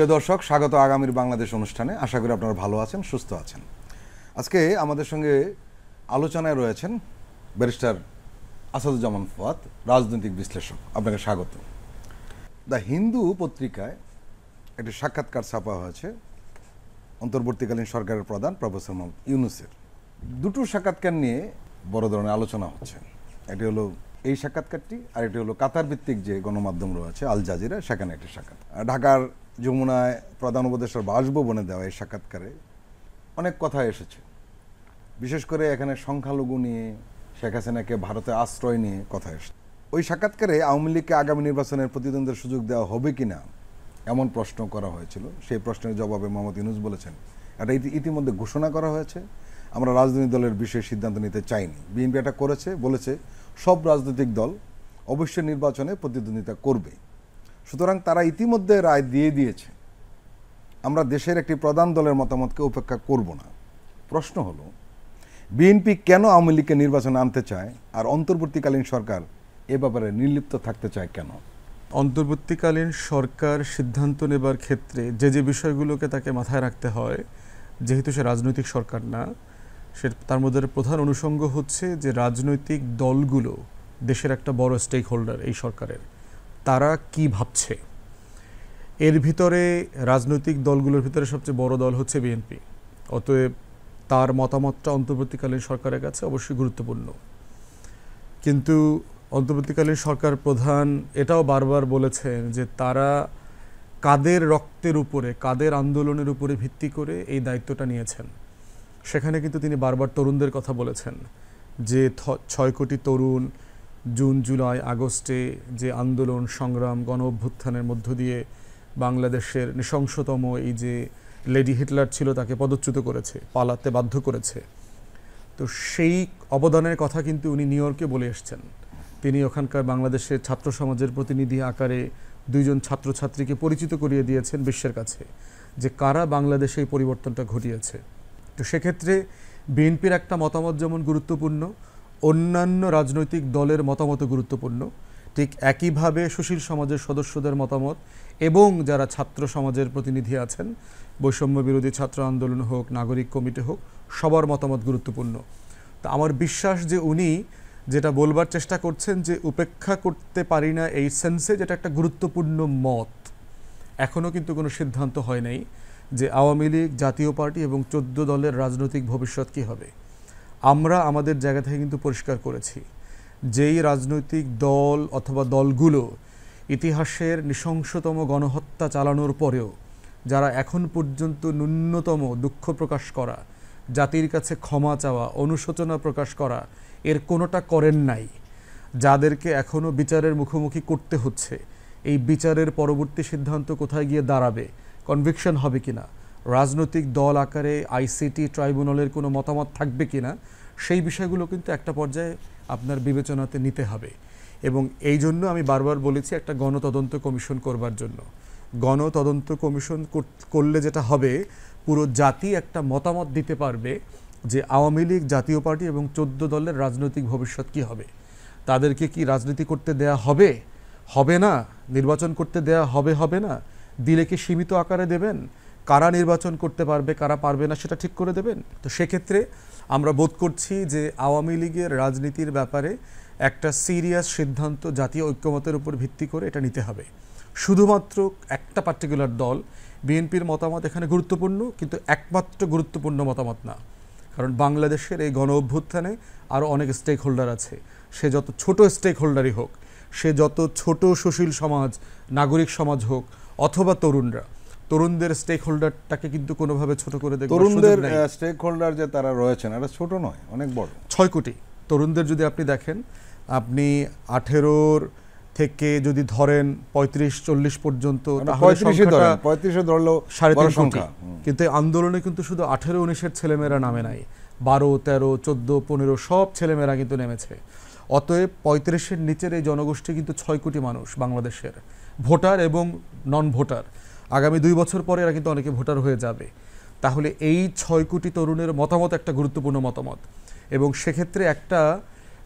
প্রিয় দর্শক স্বাগত আগামীর বাংলাদেশ অনুষ্ঠানে আশা করি আপনারা ভালো আছেন সুস্থ আছেন আজকে আমাদের সঙ্গে আলোচনায় রয়েছেন ব্যারিস্টার আসাদুজ্জামান ফাত রাজনৈতিক বিশ্লেষক আপনাকে স্বাগত দ্য হিন্দু পত্রিকায় একটি সাক্ষাৎকার ছাপা হয়েছে অন্তর্বর্তীকালীন সরকারের প্রধান প্রফেসর মোহাম্মদ ইউনুসের দুটো সাক্ষাৎকার নিয়ে বড় ধরনের আলোচনা হচ্ছে এটি হলো এই সাক্ষাৎকারটি আর এটি হলো কাতার ভিত্তিক যে গণমাধ্যম রয়েছে আল জাজিরা সেখানে একটি সাক্ষাৎ ঢাকার যমুনায় প্রধান উপদেষ্টার বাসভবনে দেওয়া এই সাক্ষাৎকারে অনেক কথা এসেছে বিশেষ করে এখানে সংখ্যালঘু নিয়ে শেখ হাসিনাকে ভারতে আশ্রয় নিয়ে কথা এসেছে ওই সাক্ষাৎকারে আওয়ামী লীগকে আগামী নির্বাচনের প্রতিদ্বন্দ্বের সুযোগ দেওয়া হবে কি না এমন প্রশ্ন করা হয়েছিল সেই প্রশ্নের জবাবে মোহাম্মদ ইনুজ বলেছেন এটা ইতিমধ্যে ঘোষণা করা হয়েছে আমরা রাজনৈতিক দলের বিষয়ে সিদ্ধান্ত নিতে চাইনি বিএনপি এটা করেছে বলেছে সব রাজনৈতিক দল অবশ্যই নির্বাচনে প্রতিদ্বন্দ্বিতা করবে সুতরাং তারা ইতিমধ্যে রায় দিয়ে দিয়েছে আমরা দেশের একটি প্রধান দলের মতামতকে উপেক্ষা করব না প্রশ্ন হল বিএনপি কেন আওয়ামী লীগকে নির্বাচনে আনতে চায় আর অন্তর্বর্তীকালীন সরকার এ ব্যাপারে নির্লিপ্ত থাকতে চায় কেন অন্তর্বর্তীকালীন সরকার সিদ্ধান্ত নেবার ক্ষেত্রে যে যে বিষয়গুলোকে তাকে মাথায় রাখতে হয় যেহেতু সে রাজনৈতিক সরকার না সে তার মধ্যে প্রধান অনুষঙ্গ হচ্ছে যে রাজনৈতিক দলগুলো দেশের একটা বড় স্টেক হোল্ডার এই সরকারের তারা কি ভাবছে এর ভিতরে রাজনৈতিক দলগুলোর ভিতরে সবচেয়ে বড় দল হচ্ছে বিএনপি অতএব তার মতামতটা অন্তর্বর্তীকালীন সরকারের কাছে অবশ্যই গুরুত্বপূর্ণ কিন্তু অন্তর্বর্তীকালীন সরকার প্রধান এটাও বারবার বলেছেন যে তারা কাদের রক্তের উপরে কাদের আন্দোলনের উপরে ভিত্তি করে এই দায়িত্বটা নিয়েছেন সেখানে কিন্তু তিনি বারবার তরুণদের কথা বলেছেন যে ছয় কোটি তরুণ জুন জুলাই আগস্টে যে আন্দোলন সংগ্রাম গণ অভ্যুত্থানের মধ্য দিয়ে বাংলাদেশের নৃশংসতম এই যে লেডি হিটলার ছিল তাকে পদচ্যুত করেছে পালাতে বাধ্য করেছে তো সেই অবদানের কথা কিন্তু উনি নিউ ইয়র্কে বলে এসছেন তিনি ওখানকার বাংলাদেশের ছাত্র সমাজের প্রতিনিধি আকারে দুইজন ছাত্রছাত্রীকে পরিচিত করিয়ে দিয়েছেন বিশ্বের কাছে যে কারা বাংলাদেশে এই পরিবর্তনটা ঘটিয়েছে তো সেক্ষেত্রে বিএনপির একটা মতামত যেমন গুরুত্বপূর্ণ অন্যান্য রাজনৈতিক দলের মতামত গুরুত্বপূর্ণ ঠিক একইভাবে সুশীল সমাজের সদস্যদের মতামত এবং যারা ছাত্র সমাজের প্রতিনিধি আছেন বৈষম্য বিরোধী ছাত্র আন্দোলন হোক নাগরিক কমিটি হোক সবার মতামত গুরুত্বপূর্ণ তো আমার বিশ্বাস যে উনি যেটা বলবার চেষ্টা করছেন যে উপেক্ষা করতে পারি না এই সেন্সে যেটা একটা গুরুত্বপূর্ণ মত এখনও কিন্তু কোনো সিদ্ধান্ত হয় নাই যে আওয়ামী লীগ জাতীয় পার্টি এবং চোদ্দ দলের রাজনৈতিক ভবিষ্যৎ কী হবে আমরা আমাদের জায়গা থেকে কিন্তু পরিষ্কার করেছি যেই রাজনৈতিক দল অথবা দলগুলো ইতিহাসের নৃশংসতম গণহত্যা চালানোর পরেও যারা এখন পর্যন্ত ন্যূনতম দুঃখ প্রকাশ করা জাতির কাছে ক্ষমা চাওয়া অনুশোচনা প্রকাশ করা এর কোনোটা করেন নাই যাদেরকে এখনও বিচারের মুখোমুখি করতে হচ্ছে এই বিচারের পরবর্তী সিদ্ধান্ত কোথায় গিয়ে দাঁড়াবে কনভিকশন হবে কিনা রাজনৈতিক দল আকারে আইসিটি ট্রাইব্যুনালের কোনো মতামত থাকবে কি না সেই বিষয়গুলো কিন্তু একটা পর্যায়ে আপনার বিবেচনাতে নিতে হবে এবং এই জন্য আমি বারবার বলেছি একটা গণতদন্ত কমিশন করবার জন্য গণতদন্ত কমিশন করলে যেটা হবে পুরো জাতি একটা মতামত দিতে পারবে যে আওয়ামী লীগ জাতীয় পার্টি এবং চোদ্দ দলের রাজনৈতিক ভবিষ্যৎ কি হবে তাদেরকে কি রাজনীতি করতে দেয়া হবে হবে না নির্বাচন করতে দেয়া হবে হবে না দিলে কি সীমিত আকারে দেবেন কারা নির্বাচন করতে পারবে কারা পারবে না সেটা ঠিক করে দেবেন তো সেক্ষেত্রে আমরা বোধ করছি যে আওয়ামী লীগের রাজনীতির ব্যাপারে একটা সিরিয়াস সিদ্ধান্ত জাতীয় ঐক্যমতের উপর ভিত্তি করে এটা নিতে হবে শুধুমাত্র একটা পার্টিকুলার দল বিএনপির মতামত এখানে গুরুত্বপূর্ণ কিন্তু একমাত্র গুরুত্বপূর্ণ মতামত না কারণ বাংলাদেশের এই গণ অভ্যুত্থানে আরও অনেক স্টেক হোল্ডার আছে সে যত ছোট স্টেক হোল্ডারই হোক সে যত ছোট সুশীল সমাজ নাগরিক সমাজ হোক অথবা তরুণরা তরুণদের স্টেক হোল্ডারটাকে কিন্তু কোনোভাবে ছোট করে দেখবে তরুণদের স্টেক হোল্ডার যে তারা রয়েছেন এটা ছোট নয় অনেক বড় ছয় কোটি তরুণদের যদি আপনি দেখেন আপনি আঠেরোর থেকে যদি ধরেন পঁয়ত্রিশ চল্লিশ পর্যন্ত মানে ধরলো কিন্তু আন্দোলনে কিন্তু শুধু আঠেরো উনিশের ছেলেমেয়েরা নামে নাই বারো তেরো চোদ্দ পনেরো সব ছেলেমেয়েরা কিন্তু নেমেছে অতএব পঁয়ত্রিশের নিচের এই জনগোষ্ঠী কিন্তু ছয় কোটি মানুষ বাংলাদেশের ভোটার এবং নন ভোটার আগামী দুই বছর পরে এরা কিন্তু অনেকে ভোটার হয়ে যাবে তাহলে এই ছয় কোটি তরুণের মতামত একটা গুরুত্বপূর্ণ মতামত এবং সেক্ষেত্রে একটা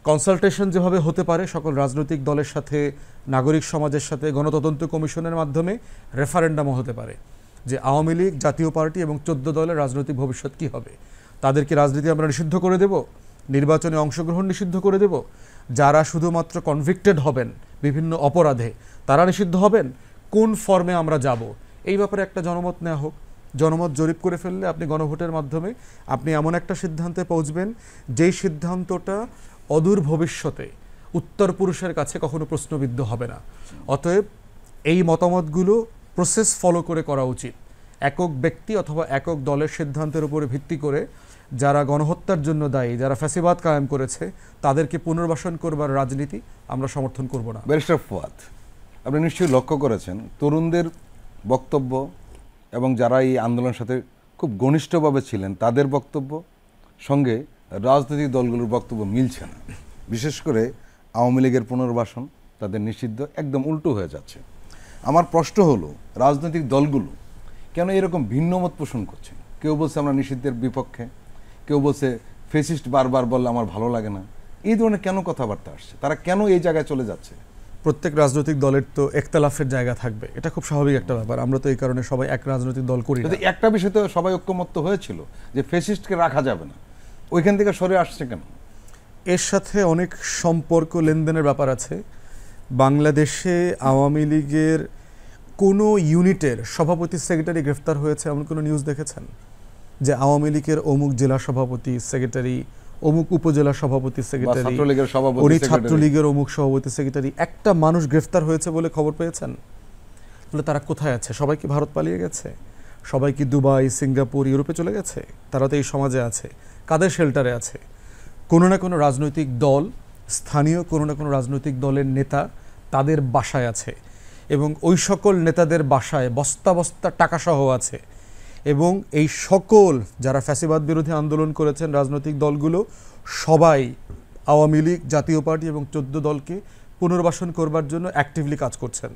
কনসালটেশন যেভাবে হতে পারে সকল রাজনৈতিক দলের সাথে নাগরিক সমাজের সাথে গণতদন্ত কমিশনের মাধ্যমে রেফারেন্ডামও হতে পারে যে আওয়ামী লীগ জাতীয় পার্টি এবং চোদ্দ দলের রাজনৈতিক ভবিষ্যৎ কী হবে তাদেরকে রাজনীতি আমরা নিষিদ্ধ করে দেব নির্বাচনে অংশগ্রহণ নিষিদ্ধ করে দেব যারা শুধুমাত্র কনভিক্টেড হবেন বিভিন্ন অপরাধে তারা নিষিদ্ধ হবেন কোন ফর্মে আমরা যাব এই ব্যাপারে একটা জনমত নেওয়া হোক জনমত জরিপ করে ফেললে আপনি গণভোটের মাধ্যমে আপনি এমন একটা সিদ্ধান্তে পৌঁছবেন যেই সিদ্ধান্তটা অদূর ভবিষ্যতে উত্তর পুরুষের কাছে কখনো প্রশ্নবিদ্ধ হবে না অতএব এই মতামতগুলো প্রসেস ফলো করে করা উচিত একক ব্যক্তি অথবা একক দলের সিদ্ধান্তের উপরে ভিত্তি করে যারা গণহত্যার জন্য দায়ী যারা ফ্যাসিবাদ কায়েম করেছে তাদেরকে পুনর্বাসন করবার রাজনীতি আমরা সমর্থন করব না ব্যারিস্টার ফুয়াদ আপনি নিশ্চয়ই লক্ষ্য করেছেন তরুণদের বক্তব্য এবং যারা এই আন্দোলনের সাথে খুব ঘনিষ্ঠভাবে ছিলেন তাদের বক্তব্য সঙ্গে রাজনৈতিক দলগুলোর বক্তব্য মিলছে না বিশেষ করে আওয়ামী লীগের পুনর্বাসন তাদের নিষিদ্ধ একদম উল্টো হয়ে যাচ্ছে আমার প্রশ্ন হলো রাজনৈতিক দলগুলো কেন এরকম ভিন্ন মত পোষণ করছে কেউ বলছে আমরা নিষিদ্ধের বিপক্ষে কেউ বলছে ফেসিস্ট বারবার বললে আমার ভালো লাগে না এই ধরনের কেন কথাবার্তা আসছে তারা কেন এই জায়গায় চলে যাচ্ছে প্রত্যেক রাজনৈতিক দলের তো একতলাফের জায়গা থাকবে এটা খুব স্বাভাবিক একটা ব্যাপার আমরা তো এই কারণে সবাই এক রাজনৈতিক দল করি একটা বিষয় তো সবাই ঐক্যমত্য হয়েছিল যে ফেসিস্টকে রাখা যাবে না ওইখান থেকে সরে আসছে কেন এর সাথে অনেক সম্পর্ক লেনদেনের ব্যাপার আছে বাংলাদেশে আওয়ামী লীগের কোনো ইউনিটের সভাপতি সেক্রেটারি গ্রেফতার হয়েছে এমন কোনো নিউজ দেখেছেন যে আওয়ামী লীগের অমুক জেলা সভাপতি সেক্রেটারি অমুক উপজেলা সভাপতি সেক্রেটারি উনি ছাত্রলীগের অমুক সভাপতি সেক্রেটারি একটা মানুষ গ্রেফতার হয়েছে বলে খবর পেয়েছেন তাহলে তারা কোথায় আছে সবাই কি ভারত পালিয়ে গেছে সবাই কি দুবাই সিঙ্গাপুর ইউরোপে চলে গেছে তারা তো এই সমাজে আছে কাদের শেল্টারে আছে কোনো না কোনো রাজনৈতিক দল স্থানীয় কোনো না কোনো রাজনৈতিক দলের নেতা তাদের বাসায় আছে এবং ওই সকল নেতাদের বাসায় বস্তা বস্তা টাকাসহ আছে এবং এই সকল যারা ফ্যাসিবাদ বিরোধী আন্দোলন করেছেন রাজনৈতিক দলগুলো সবাই আওয়ামী লীগ জাতীয় পার্টি এবং চোদ্দ দলকে পুনর্বাসন করবার জন্য অ্যাক্টিভলি কাজ করছেন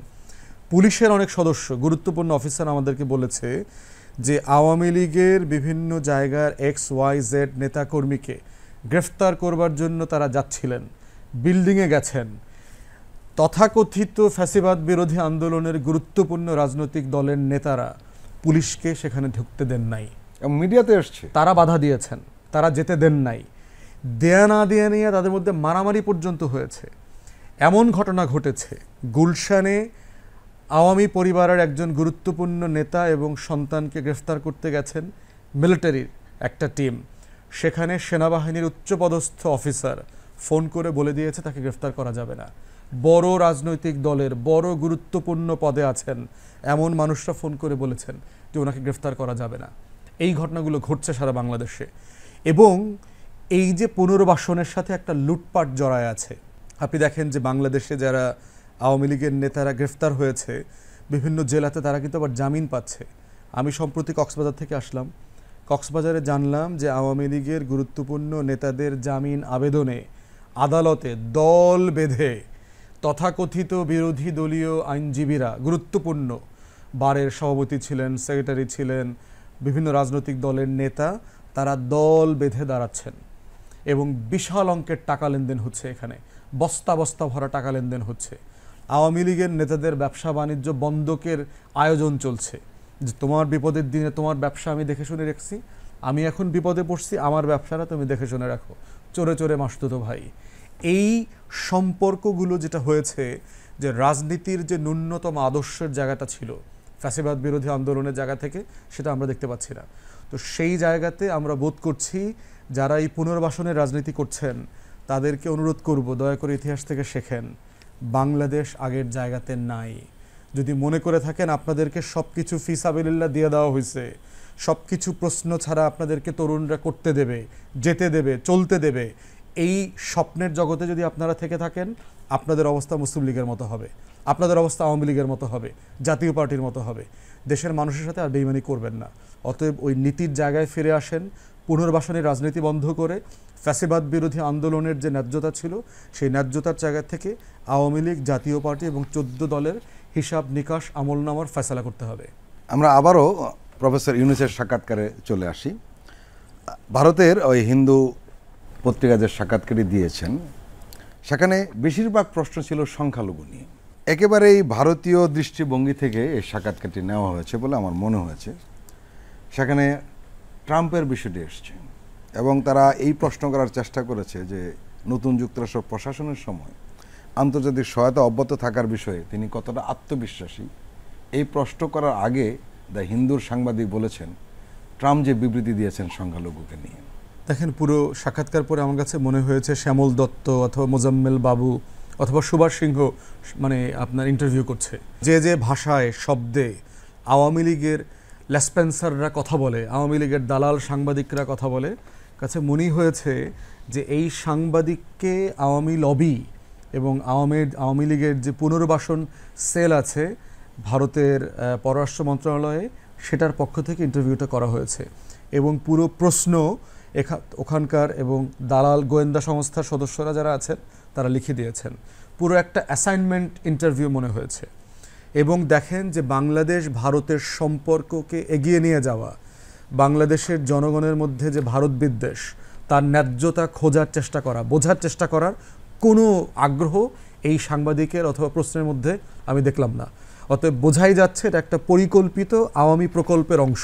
পুলিশের অনেক সদস্য গুরুত্বপূর্ণ অফিসার আমাদেরকে বলেছে যে আওয়ামী লীগের বিভিন্ন জায়গার এক্স ওয়াই জেড নেতাকর্মীকে গ্রেফতার করবার জন্য তারা যাচ্ছিলেন বিল্ডিংয়ে গেছেন তথাকথিত ফ্যাসিবাদ বিরোধী আন্দোলনের গুরুত্বপূর্ণ রাজনৈতিক দলের নেতারা পুলিশকে সেখানে ঢুকতে দেন নাই মিডিয়াতে এসছে তারা বাধা দিয়েছেন তারা যেতে দেন নাই দেয়া না দেয়া নিয়ে তাদের মধ্যে মারামারি পর্যন্ত হয়েছে এমন ঘটনা ঘটেছে গুলশানে আওয়ামী পরিবারের একজন গুরুত্বপূর্ণ নেতা এবং সন্তানকে গ্রেফতার করতে গেছেন মিলিটারির একটা টিম সেখানে সেনাবাহিনীর উচ্চপদস্থ অফিসার ফোন করে বলে দিয়েছে তাকে গ্রেফতার করা যাবে না বড় রাজনৈতিক দলের বড় গুরুত্বপূর্ণ পদে আছেন এমন মানুষরা ফোন করে বলেছেন যে ওনাকে গ্রেফতার করা যাবে না এই ঘটনাগুলো ঘটছে সারা বাংলাদেশে এবং এই যে পুনর্বাসনের সাথে একটা লুটপাট জড়ায় আছে আপনি দেখেন যে বাংলাদেশে যারা আওয়ামী লীগের নেতারা গ্রেফতার হয়েছে বিভিন্ন জেলাতে তারা কিন্তু আবার জামিন পাচ্ছে আমি সম্প্রতি কক্সবাজার থেকে আসলাম কক্সবাজারে জানলাম যে আওয়ামী লীগের গুরুত্বপূর্ণ নেতাদের জামিন আবেদনে আদালতে দল বেঁধে তথাকথিত বিরোধী দলীয় আইনজীবীরা গুরুত্বপূর্ণ বারের সভাপতি ছিলেন সেক্রেটারি ছিলেন বিভিন্ন রাজনৈতিক দলের নেতা তারা দল বেঁধে দাঁড়াচ্ছেন এবং বিশাল অঙ্কের টাকা লেনদেন হচ্ছে এখানে বস্তা বস্তা ভরা টাকা লেনদেন হচ্ছে আওয়ামী লীগের নেতাদের ব্যবসা বাণিজ্য বন্ধকের আয়োজন চলছে যে তোমার বিপদের দিনে তোমার ব্যবসা আমি দেখে শুনে রাখছি আমি এখন বিপদে পড়ছি আমার ব্যবসাটা তুমি দেখে শুনে রাখো চোরে চোরে মাসতুতো ভাই এই সম্পর্কগুলো যেটা হয়েছে যে রাজনীতির যে ন্যূনতম আদর্শের জায়গাটা ছিল ফ্যাসিবাদ বিরোধী আন্দোলনের জায়গা থেকে সেটা আমরা দেখতে পাচ্ছি না তো সেই জায়গাতে আমরা বোধ করছি যারা এই পুনর্বাসনের রাজনীতি করছেন তাদেরকে অনুরোধ করব দয়া করে ইতিহাস থেকে শেখেন বাংলাদেশ আগের জায়গাতে নাই যদি মনে করে থাকেন আপনাদেরকে সব কিছু ফিসাবিল্লা দিয়ে দেওয়া হয়েছে সব কিছু প্রশ্ন ছাড়া আপনাদেরকে তরুণরা করতে দেবে যেতে দেবে চলতে দেবে এই স্বপ্নের জগতে যদি আপনারা থেকে থাকেন আপনাদের অবস্থা মুসলিম লীগের মতো হবে আপনাদের অবস্থা আওয়ামী লীগের মতো হবে জাতীয় পার্টির মতো হবে দেশের মানুষের সাথে আর বেইমানি করবেন না অতএব ওই নীতির জায়গায় ফিরে আসেন পুনর্বাসনের রাজনীতি বন্ধ করে ফ্যাসিবাদ বিরোধী আন্দোলনের যে ন্যায্যতা ছিল সেই ন্যায্যতার জায়গা থেকে আওয়ামী লীগ জাতীয় পার্টি এবং চোদ্দ দলের হিসাব নিকাশ আমলনামার ফেসলা করতে হবে আমরা আবারও প্রফেসর ইউনুসের সাক্ষাৎকারে চলে আসি ভারতের ওই হিন্দু পত্রিকাদের সাক্ষাৎকারী দিয়েছেন সেখানে বেশিরভাগ প্রশ্ন ছিল সংখ্যালঘু নিয়ে একেবারেই ভারতীয় দৃষ্টিভঙ্গি থেকে এই সাক্ষাৎকারটি নেওয়া হয়েছে বলে আমার মনে হয়েছে সেখানে ট্রাম্পের বিষয়টি এসছে এবং তারা এই প্রশ্ন করার চেষ্টা করেছে যে নতুন যুক্তরাষ্ট্র প্রশাসনের সময় আন্তর্জাতিক সহায়তা অব্যাহত থাকার বিষয়ে তিনি কতটা আত্মবিশ্বাসী এই প্রশ্ন করার আগে দ্য হিন্দুর সাংবাদিক বলেছেন ট্রাম্প যে বিবৃতি দিয়েছেন সংখ্যালঘুকে নিয়ে দেখেন পুরো সাক্ষাৎকার পরে আমার কাছে মনে হয়েছে শ্যামল দত্ত অথবা মোজাম্মেল বাবু অথবা সুভাষ সিংহ মানে আপনার ইন্টারভিউ করছে যে যে ভাষায় শব্দে আওয়ামী লীগের লেসপেন্সাররা কথা বলে আওয়ামী লীগের দালাল সাংবাদিকরা কথা বলে কাছে মনে হয়েছে যে এই সাংবাদিককে আওয়ামী লবি এবং আওয়ামী আওয়ামী লীগের যে পুনর্বাসন সেল আছে ভারতের পররাষ্ট্র মন্ত্রণালয়ে সেটার পক্ষ থেকে ইন্টারভিউটা করা হয়েছে এবং পুরো প্রশ্ন ওখানকার এবং দালাল গোয়েন্দা সংস্থার সদস্যরা যারা আছেন তারা লিখে দিয়েছেন পুরো একটা অ্যাসাইনমেন্ট ইন্টারভিউ মনে হয়েছে এবং দেখেন যে বাংলাদেশ ভারতের সম্পর্ককে এগিয়ে নিয়ে যাওয়া বাংলাদেশের জনগণের মধ্যে যে ভারত বিদ্বেষ তার ন্যায্যতা খোঁজার চেষ্টা করা বোঝার চেষ্টা করার কোনো আগ্রহ এই সাংবাদিকের অথবা প্রশ্নের মধ্যে আমি দেখলাম না অতএব বোঝাই যাচ্ছে এটা একটা পরিকল্পিত আওয়ামী প্রকল্পের অংশ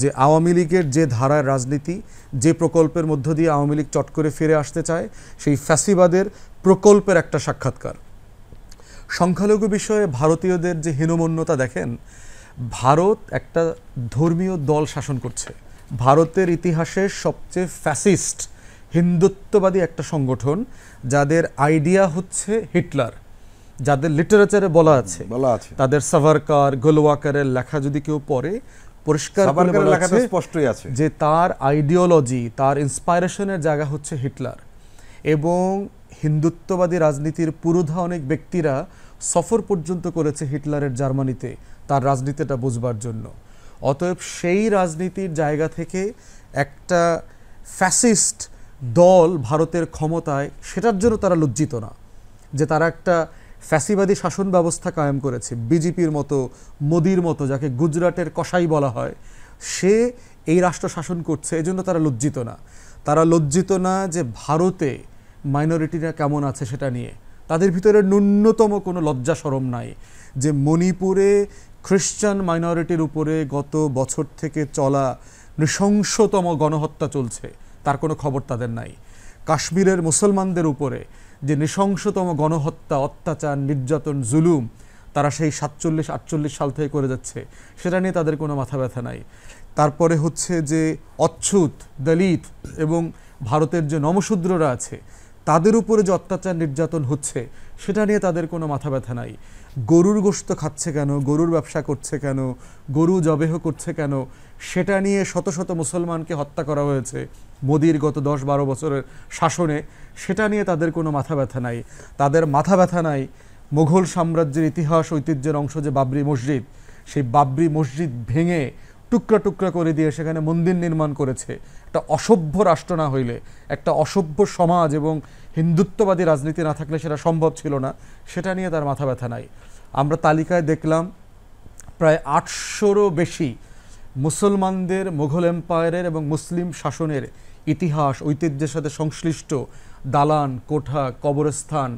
যে আওয়ামী লীগের যে ধারার রাজনীতি যে প্রকল্পের মধ্য দিয়ে আওয়ামী লীগ চট করে ফিরে আসতে চায় সেই ফ্যাসিবাদের প্রকল্পের একটা সাক্ষাৎকার সংখ্যালঘু বিষয়ে ভারতীয়দের যে হীনমন্যতা দেখেন ভারত একটা ধর্মীয় দল শাসন করছে ভারতের ইতিহাসের সবচেয়ে ফ্যাসিস্ট হিন্দুত্ববাদী একটা সংগঠন যাদের আইডিয়া হচ্ছে হিটলার যাদের লিটারেচারে বলা আছে বলা আছে তাদের সাভারকার গোলওয়াকারের লেখা যদি কেউ পড়ে পরিষ্কার আছে যে তার আইডিওলজি তার ইন্সপায়ারেশনের জায়গা হচ্ছে হিটলার এবং হিন্দুত্ববাদী রাজনীতির পুরোধা অনেক ব্যক্তিরা সফর পর্যন্ত করেছে হিটলারের জার্মানিতে তার রাজনীতিটা বুঝবার জন্য অতএব সেই রাজনীতির জায়গা থেকে একটা ফ্যাসিস্ট দল ভারতের ক্ষমতায় সেটার জন্য তারা লজ্জিত না যে তারা একটা ফ্যাসিবাদী শাসন ব্যবস্থা কায়েম করেছে বিজেপির মতো মোদির মতো যাকে গুজরাটের কষাই বলা হয় সে এই রাষ্ট্র শাসন করছে এজন্য তারা লজ্জিত না তারা লজ্জিত না যে ভারতে মাইনরিটিরা কেমন আছে সেটা নিয়ে তাদের ভিতরে ন্যূনতম কোনো লজ্জা সরম নাই যে মণিপুরে খ্রিশ্চান মাইনরিটির উপরে গত বছর থেকে চলা নৃশংসতম গণহত্যা চলছে তার কোনো খবর তাদের নাই কাশ্মীরের মুসলমানদের উপরে যে নৃশংসতম গণহত্যা অত্যাচার নির্যাতন জুলুম তারা সেই সাতচল্লিশ আটচল্লিশ সাল থেকে করে যাচ্ছে সেটা নিয়ে তাদের কোনো মাথা ব্যথা নাই তারপরে হচ্ছে যে অচ্ছুত দলিত এবং ভারতের যে নমশূদ্ররা আছে তাদের উপরে যে অত্যাচার নির্যাতন হচ্ছে সেটা নিয়ে তাদের কোনো মাথা ব্যথা নাই গরুর গোস্ত খাচ্ছে কেন গরুর ব্যবসা করছে কেন গরু জবেহ করছে কেন সেটা নিয়ে শত শত মুসলমানকে হত্যা করা হয়েছে মোদির গত দশ বারো বছরের শাসনে সেটা নিয়ে তাদের কোনো মাথা ব্যথা নাই তাদের মাথা ব্যথা নাই মুঘল সাম্রাজ্যের ইতিহাস ঐতিহ্যের অংশ যে বাবরি মসজিদ সেই বাবরি মসজিদ ভেঙে টুকরা টুকরা করে দিয়ে সেখানে মন্দির নির্মাণ করেছে একটা অসভ্য রাষ্ট্র না হইলে একটা অসভ্য সমাজ এবং হিন্দুত্ববাদী রাজনীতি না থাকলে সেটা সম্ভব ছিল না সেটা নিয়ে তার মাথা ব্যথা নাই আমরা তালিকায় দেখলাম প্রায় আটশোরও বেশি মুসলমানদের মুঘল এম্পায়ারের এবং মুসলিম শাসনের ইতিহাস ঐতিহ্যের সাথে সংশ্লিষ্ট দালান কোঠা কবরস্থান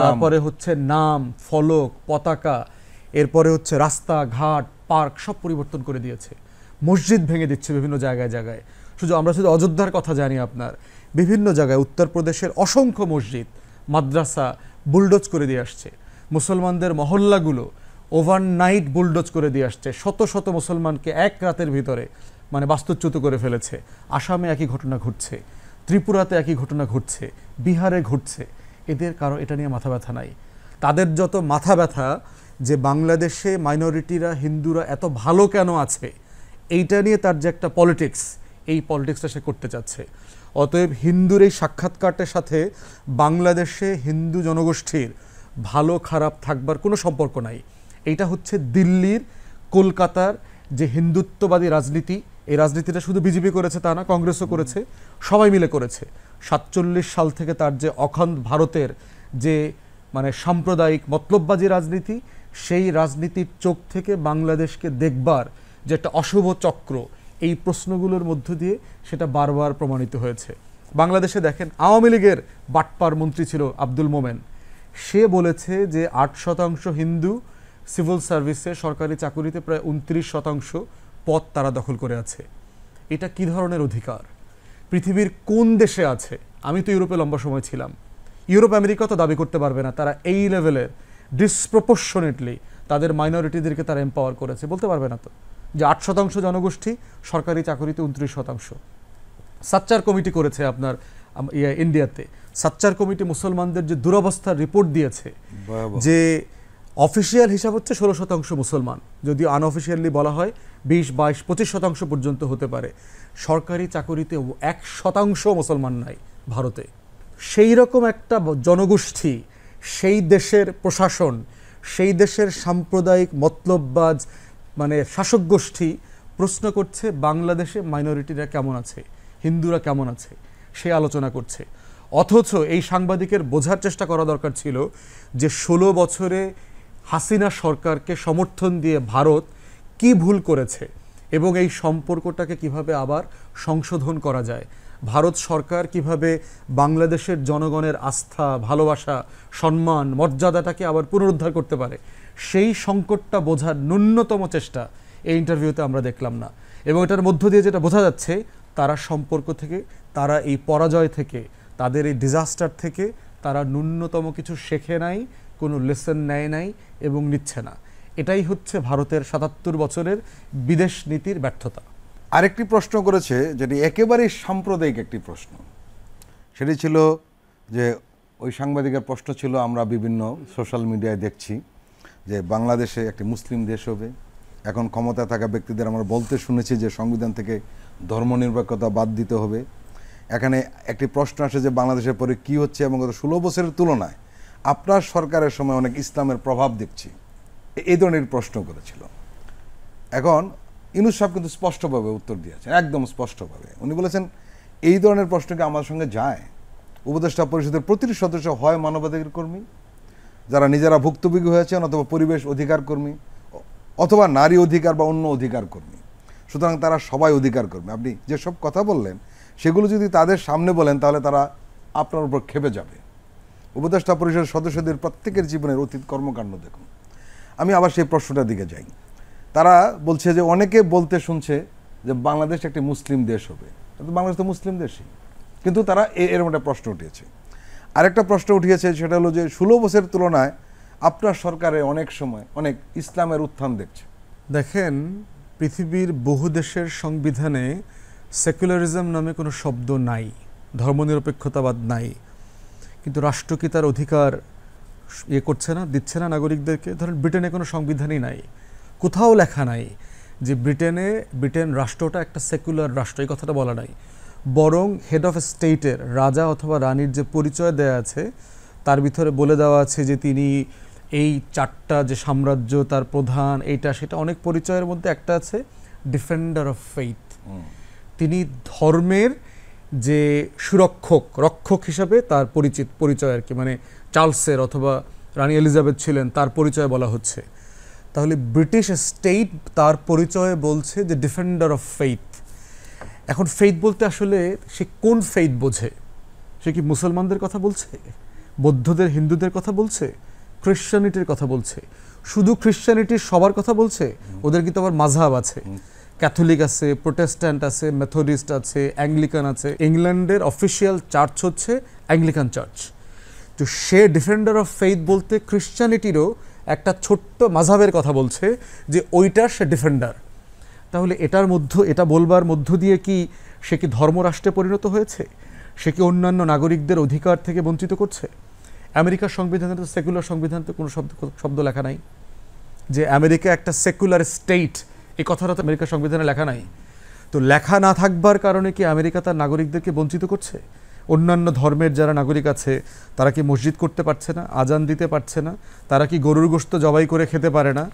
তারপরে হচ্ছে নাম ফলক পতাকা এরপরে হচ্ছে রাস্তা ঘাট পার্ক সব পরিবর্তন করে দিয়েছে মসজিদ ভেঙে দিচ্ছে বিভিন্ন জায়গায় জায়গায় শুধু আমরা শুধু অযোধ্যার কথা জানি আপনার বিভিন্ন জায়গায় উত্তরপ্রদেশের অসংখ্য মসজিদ মাদ্রাসা বুলডোজ করে দিয়ে আসছে মুসলমানদের মহল্লাগুলো ওভারনাইট বুলডোজ করে দিয়ে আসছে শত শত মুসলমানকে এক রাতের ভিতরে মানে বাস্তুচ্যুত করে ফেলেছে আসামে একই ঘটনা ঘটছে ত্রিপুরাতে একই ঘটনা ঘটছে বিহারে ঘটছে এদের কারো এটা নিয়ে মাথা ব্যথা নাই তাদের যত মাথা ব্যথা যে বাংলাদেশে মাইনরিটিরা হিন্দুরা এত ভালো কেন আছে এইটা নিয়ে তার যে একটা পলিটিক্স এই পলিটিক্সটা সে করতে চাচ্ছে অতএব হিন্দুর এই সাক্ষাৎকারটার সাথে বাংলাদেশে হিন্দু জনগোষ্ঠীর ভালো খারাপ থাকবার কোনো সম্পর্ক নাই এইটা হচ্ছে দিল্লির কলকাতার যে হিন্দুত্ববাদী রাজনীতি এই রাজনীতিটা শুধু বিজেপি করেছে তা না কংগ্রেসও করেছে সবাই মিলে করেছে সাতচল্লিশ সাল থেকে তার যে অখণ্ড ভারতের যে মানে সাম্প্রদায়িক মতলববাজি রাজনীতি সেই রাজনীতির চোখ থেকে বাংলাদেশকে দেখবার যে একটা অশুভ চক্র এই প্রশ্নগুলোর মধ্য দিয়ে সেটা বারবার প্রমাণিত হয়েছে বাংলাদেশে দেখেন আওয়ামী লীগের বাটপার মন্ত্রী ছিল আব্দুল মোমেন সে বলেছে যে আট শতাংশ হিন্দু সিভিল সার্ভিসে সরকারি চাকুরিতে প্রায় উনত্রিশ শতাংশ পথ তারা দখল করে আছে এটা কি ধরনের অধিকার পৃথিবীর কোন দেশে আছে আমি তো ইউরোপে লম্বা সময় ছিলাম ইউরোপ আমেরিকা তো দাবি করতে পারবে না তারা এই লেভেলের ডিসপ্রপোর্শনেটলি তাদের মাইনরিটিদেরকে তারা এম্পাওয়ার করেছে বলতে পারবে না তো যে আট শতাংশ জনগোষ্ঠী সরকারি চাকরিতে উনত্রিশ শতাংশ সাচ্চার কমিটি করেছে আপনার ইন্ডিয়াতে সাচ্চার কমিটি মুসলমানদের যে দুরবস্থার রিপোর্ট দিয়েছে যে অফিসিয়াল হিসাব হচ্ছে ষোলো শতাংশ মুসলমান যদি আনঅফিসিয়ালি বলা হয় বিশ বাইশ পঁচিশ শতাংশ পর্যন্ত হতে পারে সরকারি চাকুরিতে এক শতাংশ মুসলমান নাই ভারতে সেই রকম একটা জনগোষ্ঠী সেই দেশের প্রশাসন সেই দেশের সাম্প্রদায়িক মতলববাজ মানে শাসক গোষ্ঠী প্রশ্ন করছে বাংলাদেশে মাইনরিটিরা কেমন আছে হিন্দুরা কেমন আছে সে আলোচনা করছে অথচ এই সাংবাদিকের বোঝার চেষ্টা করা দরকার ছিল যে ষোলো বছরে হাসিনা সরকারকে সমর্থন দিয়ে ভারত কি ভুল করেছে এবং এই সম্পর্কটাকে কিভাবে আবার সংশোধন করা যায় ভারত সরকার কিভাবে বাংলাদেশের জনগণের আস্থা ভালোবাসা সম্মান মর্যাদাটাকে আবার পুনরুদ্ধার করতে পারে সেই সংকটটা বোঝার ন্যূনতম চেষ্টা এই ইন্টারভিউতে আমরা দেখলাম না এবং এটার মধ্য দিয়ে যেটা বোঝা যাচ্ছে তারা সম্পর্ক থেকে তারা এই পরাজয় থেকে তাদের এই ডিজাস্টার থেকে তারা ন্যূনতম কিছু শেখে নাই কোনো লেসন নেয় নাই এবং নিচ্ছে না এটাই হচ্ছে ভারতের সাতাত্তর বছরের বিদেশ নীতির ব্যর্থতা আরেকটি প্রশ্ন করেছে যেটি একেবারেই সাম্প্রদায়িক একটি প্রশ্ন সেটি ছিল যে ওই সাংবাদিকের প্রশ্ন ছিল আমরা বিভিন্ন সোশ্যাল মিডিয়ায় দেখছি যে বাংলাদেশে একটি মুসলিম দেশ হবে এখন ক্ষমতা থাকা ব্যক্তিদের আমরা বলতে শুনেছি যে সংবিধান থেকে ধর্মনিরপেক্ষতা বাদ দিতে হবে এখানে একটি প্রশ্ন আসে যে বাংলাদেশের পরে কি হচ্ছে এবং গত ষোলো বছরের তুলনায় আপনার সরকারের সময় অনেক ইসলামের প্রভাব দেখছি এই ধরনের প্রশ্ন করেছিল এখন ইনুস সাহেব কিন্তু স্পষ্টভাবে উত্তর দিয়েছেন একদম স্পষ্টভাবে উনি বলেছেন এই ধরনের প্রশ্নকে আমার সঙ্গে যায় উপদেষ্টা পরিষদের প্রতিটি সদস্য হয় মানবাধিকার কর্মী যারা নিজেরা ভুক্তভোগী হয়েছেন অথবা পরিবেশ অধিকার কর্মী অথবা নারী অধিকার বা অন্য অধিকার কর্মী সুতরাং তারা সবাই অধিকার কর্মী আপনি যেসব কথা বললেন সেগুলো যদি তাদের সামনে বলেন তাহলে তারা আপনার উপর খেপে যাবে উপদেষ্টা পরিষদের সদস্যদের প্রত্যেকের জীবনের অতীত কর্মকাণ্ড দেখুন আমি আবার সেই প্রশ্নটার দিকে যাই তারা বলছে যে অনেকে বলতে শুনছে যে বাংলাদেশ একটি মুসলিম দেশ হবে কিন্তু বাংলাদেশ তো মুসলিম দেশই কিন্তু তারা এরকম একটা প্রশ্ন উঠিয়েছে আরেকটা প্রশ্ন উঠিয়েছে সেটা হলো যে ষোলো বছরের তুলনায় আপনার সরকারে অনেক সময় অনেক ইসলামের উত্থান দেখছে দেখেন পৃথিবীর বহু দেশের সংবিধানে সেকুলারিজম নামে কোনো শব্দ নাই ধর্মনিরপেক্ষতাবাদ নাই কিন্তু রাষ্ট্র কি তার অধিকার ইয়ে করছে না দিচ্ছে না নাগরিকদেরকে ধরেন ব্রিটেনে কোনো সংবিধানই নাই কোথাও লেখা নাই যে ব্রিটেনে ব্রিটেন রাষ্ট্রটা একটা সেকুলার রাষ্ট্র এই কথাটা বলা নাই বরং হেড অফ স্টেটের রাজা অথবা রানীর যে পরিচয় দেয়া আছে তার ভিতরে বলে দেওয়া আছে যে তিনি এই চারটা যে সাম্রাজ্য তার প্রধান এইটা সেটা অনেক পরিচয়ের মধ্যে একটা আছে ডিফেন্ডার অফ ফেইথ তিনি ধর্মের যে সুরক্ষক রক্ষক হিসাবে তার পরিচিত পরিচয় আর কি মানে চার্লসের অথবা রানী এলিজাবেথ ছিলেন তার পরিচয় বলা হচ্ছে তাহলে ব্রিটিশ স্টেট তার পরিচয়ে বলছে যে ডিফেন্ডার অফ ফেইথ এখন ফেইথ বলতে আসলে সে কোন ফেইথ বোঝে সে কি মুসলমানদের কথা বলছে বৌদ্ধদের হিন্দুদের কথা বলছে খ্রিশ্চানিটির কথা বলছে শুধু খ্রিশ্চানিটির সবার কথা বলছে ওদের কিন্তু আবার মাঝহাব আছে ক্যাথলিক আছে প্রোটেস্ট্যান্ট আছে মেথোডিস্ট আছে অ্যাংলিকান আছে ইংল্যান্ডের অফিসিয়াল চার্চ হচ্ছে অ্যাংলিকান চার্চ তো সে ডিফেন্ডার অফ ফেইথ বলতে খ্রিশ্চানিটিরও একটা ছোট্ট মাঝাবের কথা বলছে যে ওইটার সে ডিফেন্ডার তাহলে এটার মধ্য এটা বলবার মধ্য দিয়ে কি সে কি ধর্মরাষ্ট্রে পরিণত হয়েছে সে কি অন্যান্য নাগরিকদের অধিকার থেকে বঞ্চিত করছে আমেরিকার সংবিধানে তো সেকুলার সংবিধান তো কোনো শব্দ শব্দ লেখা নাই যে আমেরিকা একটা সেকুলার স্টেট এই কথাটা তো আমেরিকার সংবিধানে লেখা নাই তো লেখা না থাকবার কারণে কি আমেরিকা তার নাগরিকদেরকে বঞ্চিত করছে অন্যান্য ধর্মের যারা নাগরিক আছে তারা কি মসজিদ করতে পারছে না আজান দিতে পারছে না তারা কি গরুর গোস্ত জবাই করে খেতে পারে না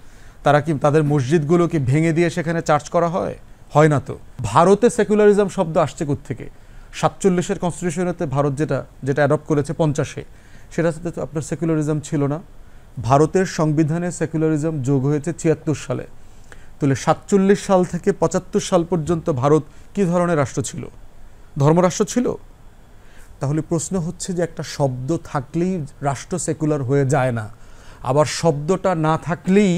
তারা কি তাদের মসজিদগুলোকে ভেঙে দিয়ে সেখানে চার্জ করা হয় হয় না তো ভারতে সেকুলারিজম শব্দ আসছে থেকে সাতচল্লিশের কনস্টিটিউশনেতে ভারত যেটা যেটা অ্যাডপ্ট করেছে পঞ্চাশে সেটা সাথে তো আপনার সেকুলারিজম ছিল না ভারতের সংবিধানে সেকুলারিজম যোগ হয়েছে ছিয়াত্তর সালে তাহলে সাতচল্লিশ সাল থেকে পঁচাত্তর সাল পর্যন্ত ভারত কি ধরনের রাষ্ট্র ছিল ধর্মরাষ্ট্র ছিল তাহলে প্রশ্ন হচ্ছে যে একটা শব্দ থাকলেই রাষ্ট্র সেকুলার হয়ে যায় না আবার শব্দটা না থাকলেই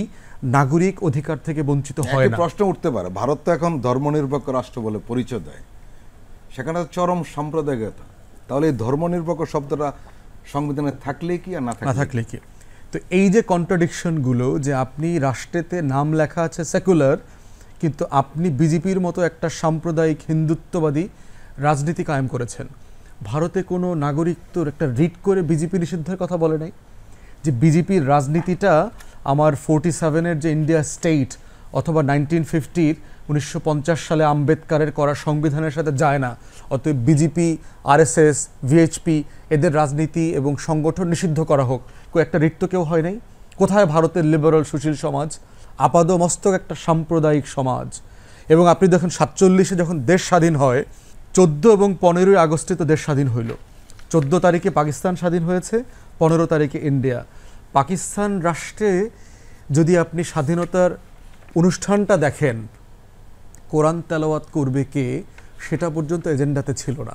নাগরিক অধিকার থেকে বঞ্চিত হয় প্রশ্ন উঠতে পারে ভারত তো এখন ধর্মনিরপেক্ষ রাষ্ট্র বলে পরিচয় দেয় সেখানে চরম সাম্প্রদায়িকতা তাহলে এই ধর্মনিরপেক্ষ শব্দটা সংবিধানে থাকলে কি আর না থাকলে কি তো এই যে কন্ট্রাডিকশনগুলো যে আপনি রাষ্ট্রেতে নাম লেখা আছে সেকুলার কিন্তু আপনি বিজেপির মতো একটা সাম্প্রদায়িক হিন্দুত্ববাদী রাজনীতি কায়েম করেছেন ভারতে কোনো নাগরিক তো একটা রিড করে বিজেপি নিষিদ্ধের কথা বলে নাই যে বিজেপির রাজনীতিটা আমার ফোর্টি সেভেনের যে ইন্ডিয়া স্টেট অথবা নাইনটিন ফিফটির উনিশশো সালে আম্বেদকারের করা সংবিধানের সাথে যায় না অতএব বিজেপি আরএসএস ভিএইচপি এদের রাজনীতি এবং সংগঠন নিষিদ্ধ করা হোক একটা রিক্ত কেউ হয় নাই কোথায় ভারতের লিবারাল সুশীল সমাজ আপাদমস্তক একটা সাম্প্রদায়িক সমাজ এবং আপনি দেখুন সাতচল্লিশে যখন দেশ স্বাধীন হয় চোদ্দ এবং পনেরোই আগস্টে তো দেশ স্বাধীন হইল চোদ্দ তারিখে পাকিস্তান স্বাধীন হয়েছে পনেরো তারিখে ইন্ডিয়া পাকিস্তান রাষ্ট্রে যদি আপনি স্বাধীনতার অনুষ্ঠানটা দেখেন কোরআন তেলাওয়াত করবে কে সেটা পর্যন্ত এজেন্ডাতে ছিল না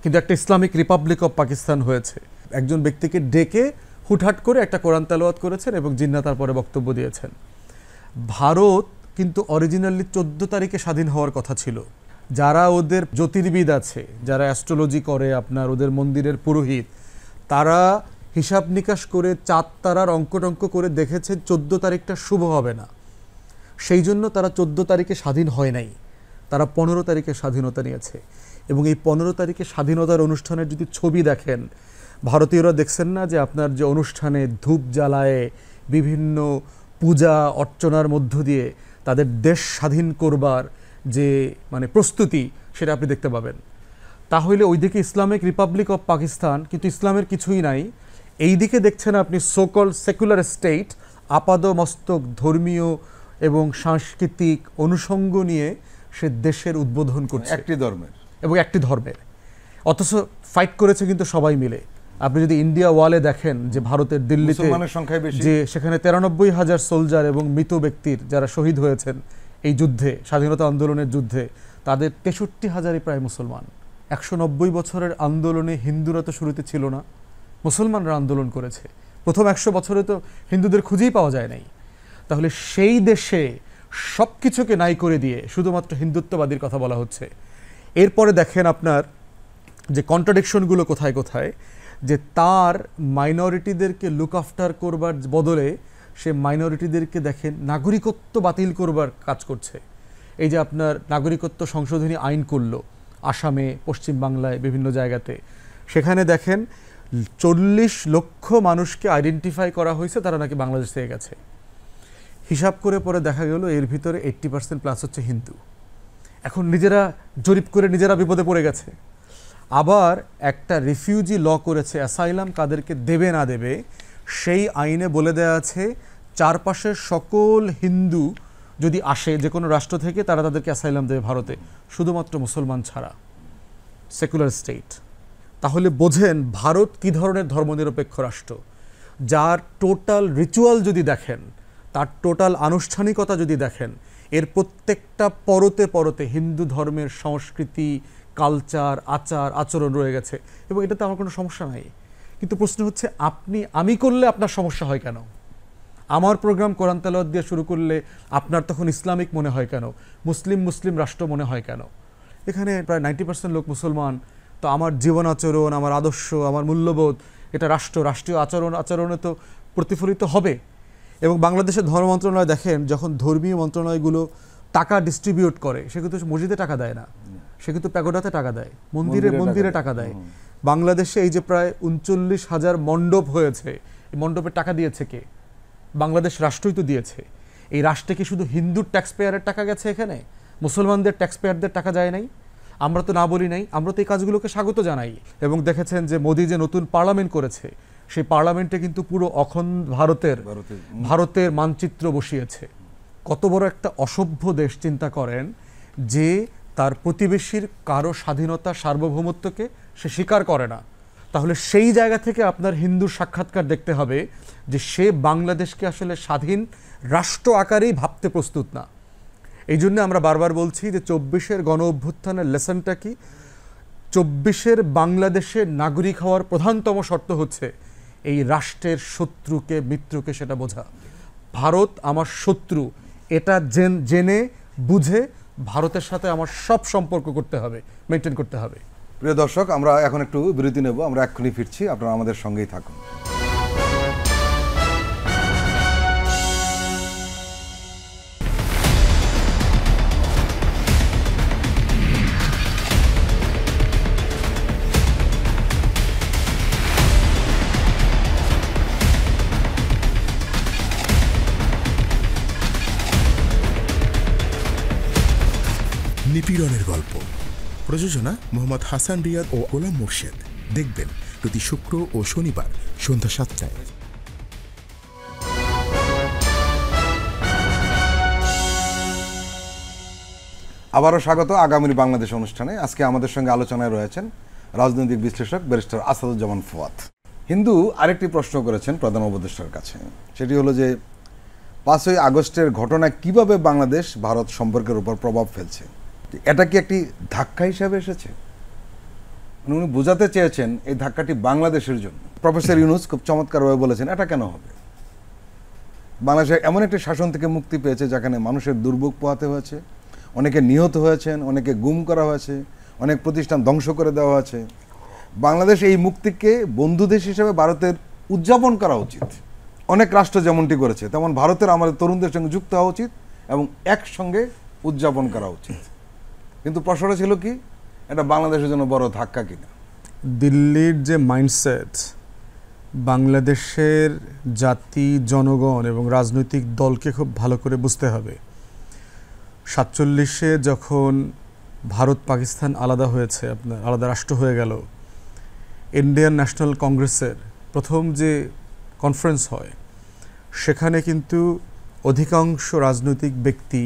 কিন্তু একটা ইসলামিক রিপাবলিক অফ পাকিস্তান হয়েছে একজন ব্যক্তিকে ডেকে হুটহাট করে একটা কোরআন তেলাওয়াত করেছেন এবং জিন্না তারপরে বক্তব্য দিয়েছেন ভারত কিন্তু অরিজিনালি চোদ্দো তারিখে স্বাধীন হওয়ার কথা ছিল যারা ওদের জ্যোতির্বিদ আছে যারা অ্যাস্ট্রোলজি করে আপনার ওদের মন্দিরের পুরোহিত তারা হিসাব নিকাশ করে চাঁদ তারার অঙ্ক টঙ্ক করে দেখেছে চোদ্দ তারিখটা শুভ হবে না সেই জন্য তারা চোদ্দো তারিখে স্বাধীন হয় নাই তারা পনেরো তারিখে স্বাধীনতা নিয়েছে এবং এই পনেরো তারিখে স্বাধীনতার অনুষ্ঠানের যদি ছবি দেখেন ভারতীয়রা দেখছেন না যে আপনার যে অনুষ্ঠানে ধূপ জ্বালায় বিভিন্ন পূজা অর্চনার মধ্য দিয়ে তাদের দেশ স্বাধীন করবার যে মানে প্রস্তুতি সেটা আপনি দেখতে পাবেন তাহলে ওইদিকে ইসলামিক রিপাবলিক অফ পাকিস্তান কিন্তু ইসলামের কিছুই নাই এই দিকে দেখছেন আপনি সোকল সেকুলার স্টেট আপাদ মস্তক ধর্মীয় এবং সাংস্কৃতিক অনুষঙ্গ নিয়ে সে দেশের উদ্বোধন করছে একটি ধর্মের এবং একটি ধর্মের অথচ ফাইট করেছে কিন্তু সবাই মিলে আপনি যদি ইন্ডিয়া ওয়ালে দেখেন যে ভারতের দিল্লিতে যে সেখানে তেরানব্বই হাজার সোলজার এবং মৃত ব্যক্তির যারা শহীদ হয়েছেন এই যুদ্ধে স্বাধীনতা আন্দোলনের যুদ্ধে তাদের তেষট্টি হাজারই প্রায় মুসলমান একশো নব্বই বছরের আন্দোলনে হিন্দুরা তো শুরুতে ছিল না মুসলমানরা আন্দোলন করেছে প্রথম একশো বছরে তো হিন্দুদের খুঁজেই পাওয়া যায় নাই তাহলে সেই দেশে সব কিছুকে নাই করে দিয়ে শুধুমাত্র হিন্দুত্ববাদীর কথা বলা হচ্ছে এরপরে দেখেন আপনার যে কন্ট্রাডিকশনগুলো কোথায় কোথায় যে তার মাইনরিটিদেরকে লুক আফটার করবার বদলে সে মাইনরিটিদেরকে দেখেন নাগরিকত্ব বাতিল করবার কাজ করছে এই যে আপনার নাগরিকত্ব সংশোধনী আইন করল আসামে পশ্চিমবাংলায় বিভিন্ন জায়গাতে সেখানে দেখেন চল্লিশ লক্ষ মানুষকে আইডেন্টিফাই করা হয়েছে তারা নাকি বাংলাদেশ থেকে গেছে হিসাব করে পরে দেখা গেল এর ভিতরে এইটটি পার্সেন্ট প্লাস হচ্ছে হিন্দু এখন নিজেরা জরিপ করে নিজেরা বিপদে পড়ে গেছে আবার একটা রিফিউজি ল করেছে অ্যাসাইলাম কাদেরকে দেবে না দেবে সেই আইনে বলে দেওয়া আছে চারপাশের সকল হিন্দু যদি আসে যে কোনো রাষ্ট্র থেকে তারা তাদেরকে অ্যাসাইলাম দেবে ভারতে শুধুমাত্র মুসলমান ছাড়া সেকুলার স্টেট তাহলে বোঝেন ভারত কী ধরনের ধর্মনিরপেক্ষ রাষ্ট্র যার টোটাল রিচুয়াল যদি দেখেন তার টোটাল আনুষ্ঠানিকতা যদি দেখেন এর প্রত্যেকটা পরতে পরতে হিন্দু ধর্মের সংস্কৃতি কালচার আচার আচরণ রয়ে গেছে এবং এটাতে আমার কোনো সমস্যা নাই কিন্তু প্রশ্ন হচ্ছে আপনি আমি করলে আপনার সমস্যা হয় কেন আমার প্রোগ্রাম কোরআন তালাওয়াত দিয়ে শুরু করলে আপনার তখন ইসলামিক মনে হয় কেন মুসলিম মুসলিম রাষ্ট্র মনে হয় কেন এখানে প্রায় নাইনটি পার্সেন্ট লোক মুসলমান তো আমার জীবন আচরণ আমার আদর্শ আমার মূল্যবোধ এটা রাষ্ট্র রাষ্ট্রীয় আচরণ আচরণে তো প্রতিফলিত হবে এবং বাংলাদেশের ধর্ম মন্ত্রণালয় দেখেন যখন ধর্মীয় মন্ত্রণালয়গুলো টাকা ডিস্ট্রিবিউট করে সে কিন্তু মসজিদে টাকা দেয় না সে কিন্তু প্যাগোডাতে টাকা দেয় মন্দিরে মন্দিরে টাকা দেয় বাংলাদেশে এই যে প্রায় উনচল্লিশ হাজার মণ্ডপ হয়েছে এই মণ্ডপে টাকা দিয়েছে কে বাংলাদেশ রাষ্ট্রই তো দিয়েছে এই রাষ্ট্রে কি শুধু হিন্দুর ট্যাক্স পেয়ারের টাকা গেছে এখানে মুসলমানদের ট্যাক্স পেয়ারদের টাকা যায় নাই আমরা তো না বলি নাই আমরা তো এই কাজগুলোকে স্বাগত জানাই এবং দেখেছেন যে মোদী যে নতুন পার্লামেন্ট করেছে সেই পার্লামেন্টে কিন্তু পুরো অখণ্ড ভারতের ভারতের মানচিত্র বসিয়েছে কত বড় একটা অসভ্য দেশ চিন্তা করেন যে তার প্রতিবেশীর কারো স্বাধীনতা সার্বভৌমত্বকে সে স্বীকার করে না তাহলে সেই জায়গা থেকে আপনার হিন্দুর সাক্ষাৎকার দেখতে হবে যে সে বাংলাদেশকে আসলে স্বাধীন রাষ্ট্র আকারেই ভাবতে প্রস্তুত না এই জন্য আমরা বারবার বলছি যে চব্বিশের গণ অভ্যুত্থানের লেসনটা কি চব্বিশের বাংলাদেশের নাগরিক হওয়ার প্রধানতম শর্ত হচ্ছে এই রাষ্ট্রের শত্রুকে মিত্রকে সেটা বোঝা ভারত আমার শত্রু এটা জেনে বুঝে ভারতের সাথে আমার সব সম্পর্ক করতে হবে মেনটেন করতে হবে প্রিয় দর্শক আমরা এখন একটু বিরতি নেব আমরা এক্ষুনি ফিরছি আপনারা আমাদের সঙ্গেই থাকুন পীড়নের গল্প প্রযোজনা মোহাম্মদ হাসান রিয়াদ ও গোলাম মোর্শেদ দেখবেন প্রতি শুক্র ও শনিবার সন্ধ্যা সাতটায় আবারও স্বাগত আগামী বাংলাদেশ অনুষ্ঠানে আজকে আমাদের সঙ্গে আলোচনায় রয়েছেন রাজনৈতিক বিশ্লেষক ব্যারিস্টার আসাদুজ্জামান ফুয়াদ হিন্দু আরেকটি প্রশ্ন করেছেন প্রধান উপদেষ্টার কাছে সেটি হলো যে পাঁচই আগস্টের ঘটনা কিভাবে বাংলাদেশ ভারত সম্পর্কের উপর প্রভাব ফেলছে এটা কি একটি ধাক্কা হিসাবে এসেছে মানে উনি বোঝাতে চেয়েছেন এই ধাক্কাটি বাংলাদেশের জন্য প্রফেসর ইউনুস খুব চমৎকারভাবে বলেছেন এটা কেন হবে বাংলাদেশে এমন একটি শাসন থেকে মুক্তি পেয়েছে যেখানে মানুষের দুর্ভোগ পোহাতে হয়েছে অনেকে নিহত হয়েছেন অনেকে গুম করা হয়েছে অনেক প্রতিষ্ঠান ধ্বংস করে দেওয়া হয়েছে বাংলাদেশ এই মুক্তিকে বন্ধু দেশ হিসেবে ভারতের উদযাপন করা উচিত অনেক রাষ্ট্র যেমনটি করেছে তেমন ভারতের আমাদের তরুণদের সঙ্গে যুক্ত হওয়া উচিত এবং একসঙ্গে উদযাপন করা উচিত কিন্তু প্রশ্নটা ছিল কি এটা বাংলাদেশের জন্য বড় ধাক্কা কিনা দিল্লির যে মাইন্ডসেট বাংলাদেশের জাতি জনগণ এবং রাজনৈতিক দলকে খুব ভালো করে বুঝতে হবে সাতচল্লিশে যখন ভারত পাকিস্তান আলাদা হয়েছে আপনার আলাদা রাষ্ট্র হয়ে গেল ইন্ডিয়ান ন্যাশনাল কংগ্রেসের প্রথম যে কনফারেন্স হয় সেখানে কিন্তু অধিকাংশ রাজনৈতিক ব্যক্তি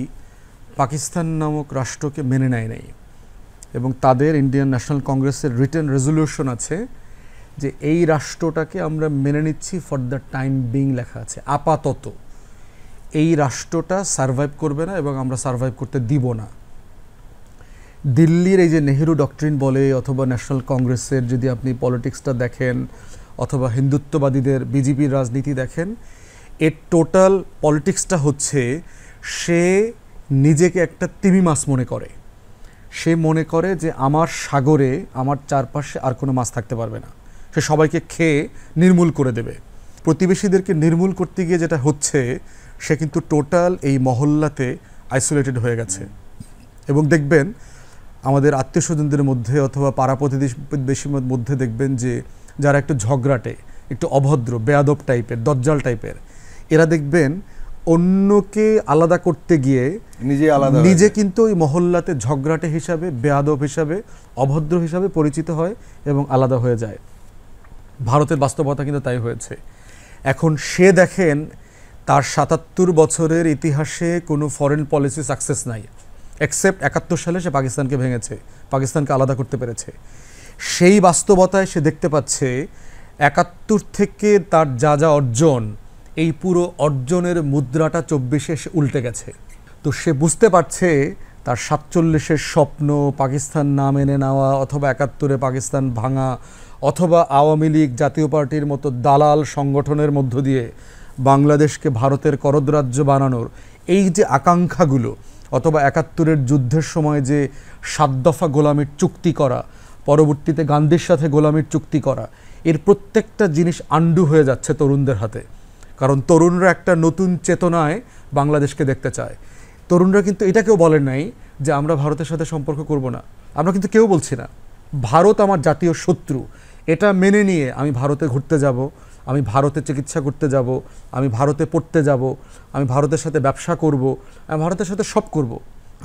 পাকিস্তান নামক রাষ্ট্রকে মেনে নেয় নাই এবং তাদের ইন্ডিয়ান ন্যাশনাল কংগ্রেসের রিটার্ন রেজলিউশন আছে যে এই রাষ্ট্রটাকে আমরা মেনে নিচ্ছি ফর দ্য টাইম বিং লেখা আছে আপাতত এই রাষ্ট্রটা সার্ভাইভ করবে না এবং আমরা সার্ভাইভ করতে দিব না দিল্লির এই যে নেহেরু ডক্ট্রিন বলে অথবা ন্যাশনাল কংগ্রেসের যদি আপনি পলিটিক্সটা দেখেন অথবা হিন্দুত্ববাদীদের বিজেপির রাজনীতি দেখেন এর টোটাল পলিটিক্সটা হচ্ছে সে নিজেকে একটা তিমি মাছ মনে করে সে মনে করে যে আমার সাগরে আমার চারপাশে আর কোনো মাছ থাকতে পারবে না সে সবাইকে খেয়ে নির্মূল করে দেবে প্রতিবেশীদেরকে নির্মূল করতে গিয়ে যেটা হচ্ছে সে কিন্তু টোটাল এই মহল্লাতে আইসোলেটেড হয়ে গেছে এবং দেখবেন আমাদের আত্মীয় স্বজনদের মধ্যে অথবা পাড়া প্রতিবেশীর মধ্যে দেখবেন যে যারা একটু ঝগড়াটে একটু অভদ্র বেয়াদব টাইপের দজ্জাল টাইপের এরা দেখবেন অন্যকে আলাদা করতে গিয়ে নিজে আলাদা নিজে কিন্তু ওই মহল্লাতে ঝগড়াটে হিসাবে বেয়াদব হিসাবে অভদ্র হিসাবে পরিচিত হয় এবং আলাদা হয়ে যায় ভারতের বাস্তবতা কিন্তু তাই হয়েছে এখন সে দেখেন তার সাতাত্তর বছরের ইতিহাসে কোনো ফরেন পলিসি সাকসেস নাই এক্সেপ্ট একাত্তর সালে সে পাকিস্তানকে ভেঙেছে পাকিস্তানকে আলাদা করতে পেরেছে সেই বাস্তবতায় সে দেখতে পাচ্ছে একাত্তর থেকে তার যা যা অর্জন এই পুরো অর্জনের মুদ্রাটা চব্বিশে সে উল্টে গেছে তো সে বুঝতে পারছে তার সাতচল্লিশের স্বপ্ন পাকিস্তান না মেনে নেওয়া অথবা একাত্তরে পাকিস্তান ভাঙা অথবা আওয়ামী লীগ জাতীয় পার্টির মতো দালাল সংগঠনের মধ্য দিয়ে বাংলাদেশকে ভারতের করদরাজ্য বানানোর এই যে আকাঙ্ক্ষাগুলো অথবা একাত্তরের যুদ্ধের সময় যে সাত দফা গোলামের চুক্তি করা পরবর্তীতে গান্ধীর সাথে গোলামের চুক্তি করা এর প্রত্যেকটা জিনিস আন্ডু হয়ে যাচ্ছে তরুণদের হাতে কারণ তরুণরা একটা নতুন চেতনায় বাংলাদেশকে দেখতে চায় তরুণরা কিন্তু এটা কেউ বলেন নাই যে আমরা ভারতের সাথে সম্পর্ক করব না আমরা কিন্তু কেউ বলছি না ভারত আমার জাতীয় শত্রু এটা মেনে নিয়ে আমি ভারতে ঘুরতে যাব আমি ভারতে চিকিৎসা করতে যাব আমি ভারতে পড়তে যাব আমি ভারতের সাথে ব্যবসা করব আমি ভারতের সাথে সব করব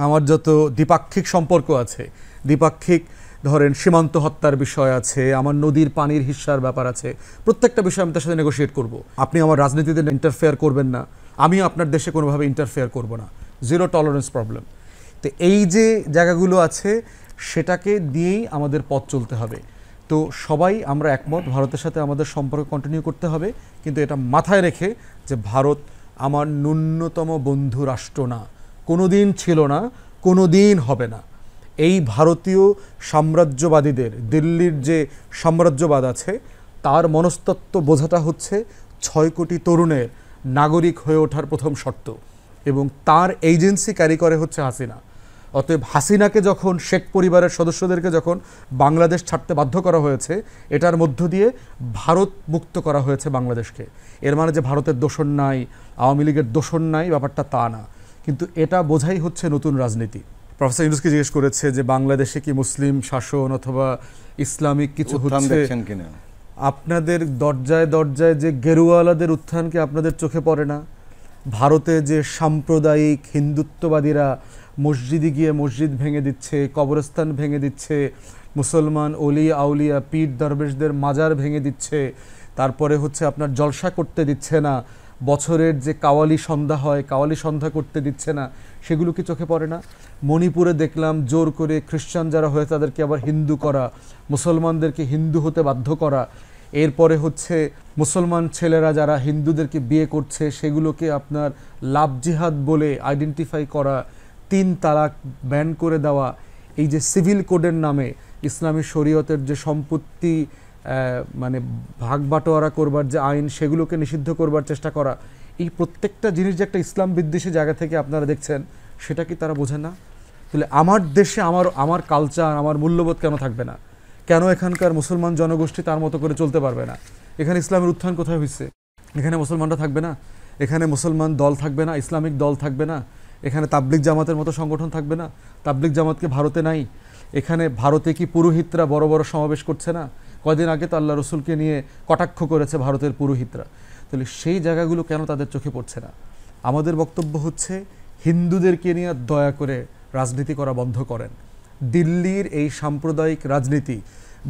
আমার যত দ্বিপাক্ষিক সম্পর্ক আছে দ্বিপাক্ষিক ধরেন সীমান্ত হত্যার বিষয় আছে আমার নদীর পানির হিসার ব্যাপার আছে প্রত্যেকটা বিষয় আমি তার সাথে নেগোসিয়েট করব। আপনি আমার রাজনীতিতে ইন্টারফেয়ার করবেন না আমিও আপনার দেশে কোনোভাবে ইন্টারফেয়ার করব না জিরো টলারেন্স প্রবলেম তো এই যে জায়গাগুলো আছে সেটাকে দিয়েই আমাদের পথ চলতে হবে তো সবাই আমরা একমত ভারতের সাথে আমাদের সম্পর্ক কন্টিনিউ করতে হবে কিন্তু এটা মাথায় রেখে যে ভারত আমার ন্যূনতম বন্ধু রাষ্ট্র না কোনো দিন ছিল না কোনো দিন হবে না এই ভারতীয় সাম্রাজ্যবাদীদের দিল্লির যে সাম্রাজ্যবাদ আছে তার মনস্তত্ত্ব বোঝাটা হচ্ছে ছয় কোটি তরুণের নাগরিক হয়ে ওঠার প্রথম শর্ত এবং তার এজেন্সি ক্যারি করে হচ্ছে হাসিনা অতএব হাসিনাকে যখন শেখ পরিবারের সদস্যদেরকে যখন বাংলাদেশ ছাড়তে বাধ্য করা হয়েছে এটার মধ্য দিয়ে ভারত মুক্ত করা হয়েছে বাংলাদেশকে এর মানে যে ভারতের দোষণ নাই আওয়ামী লীগের দোষণ নাই ব্যাপারটা তা না কিন্তু এটা বোঝাই হচ্ছে নতুন রাজনীতি প্রফেসর ইউনুসকে জিজ্ঞেস করেছে যে বাংলাদেশে কি মুসলিম শাসন অথবা ইসলামিক কিছু হচ্ছে আপনাদের দরজায় দরজায় যে গেরুয়ালাদের উত্থান কি আপনাদের চোখে পড়ে না ভারতে যে সাম্প্রদায়িক হিন্দুত্ববাদীরা মসজিদে গিয়ে মসজিদ ভেঙে দিচ্ছে কবরস্থান ভেঙে দিচ্ছে মুসলমান অলি আউলিয়া পীর দরবেশদের মাজার ভেঙে দিচ্ছে তারপরে হচ্ছে আপনার জলসা করতে দিচ্ছে না বছরের যে কাওয়ালি সন্ধ্যা হয় কাওয়ালি সন্ধ্যা করতে দিচ্ছে না সেগুলো কি চোখে পড়ে না মণিপুরে দেখলাম জোর করে খ্রিস্টান যারা হয়ে তাদেরকে আবার হিন্দু করা মুসলমানদেরকে হিন্দু হতে বাধ্য করা এরপরে হচ্ছে মুসলমান ছেলেরা যারা হিন্দুদেরকে বিয়ে করছে সেগুলোকে আপনার লাভ জিহাদ বলে আইডেন্টিফাই করা তিন তালাক ব্যান করে দেওয়া এই যে সিভিল কোডের নামে ইসলামী শরীয়তের যে সম্পত্তি মানে ভাগ বাটোয়ারা করবার যে আইন সেগুলোকে নিষিদ্ধ করবার চেষ্টা করা এই প্রত্যেকটা জিনিস যে একটা ইসলাম বিদ্বেষী জায়গা থেকে আপনারা দেখছেন সেটা কি তারা বোঝে না তাহলে আমার দেশে আমার আমার কালচার আমার মূল্যবোধ কেন থাকবে না কেন এখানকার মুসলমান জনগোষ্ঠী তার মতো করে চলতে পারবে না এখানে ইসলামের উত্থান কোথায় হয়েছে এখানে মুসলমানরা থাকবে না এখানে মুসলমান দল থাকবে না ইসলামিক দল থাকবে না এখানে তাবলিক জামাতের মতো সংগঠন থাকবে না তাবলিক জামাতকে ভারতে নাই এখানে ভারতে কি পুরোহিতরা বড় বড় সমাবেশ করছে না কদিন আগে তো আল্লাহ রসুলকে নিয়ে কটাক্ষ করেছে ভারতের পুরোহিতরা তাহলে সেই জায়গাগুলো কেন তাদের চোখে পড়ছে না আমাদের বক্তব্য হচ্ছে হিন্দুদেরকে নিয়ে দয়া করে রাজনীতি করা বন্ধ করেন দিল্লির এই সাম্প্রদায়িক রাজনীতি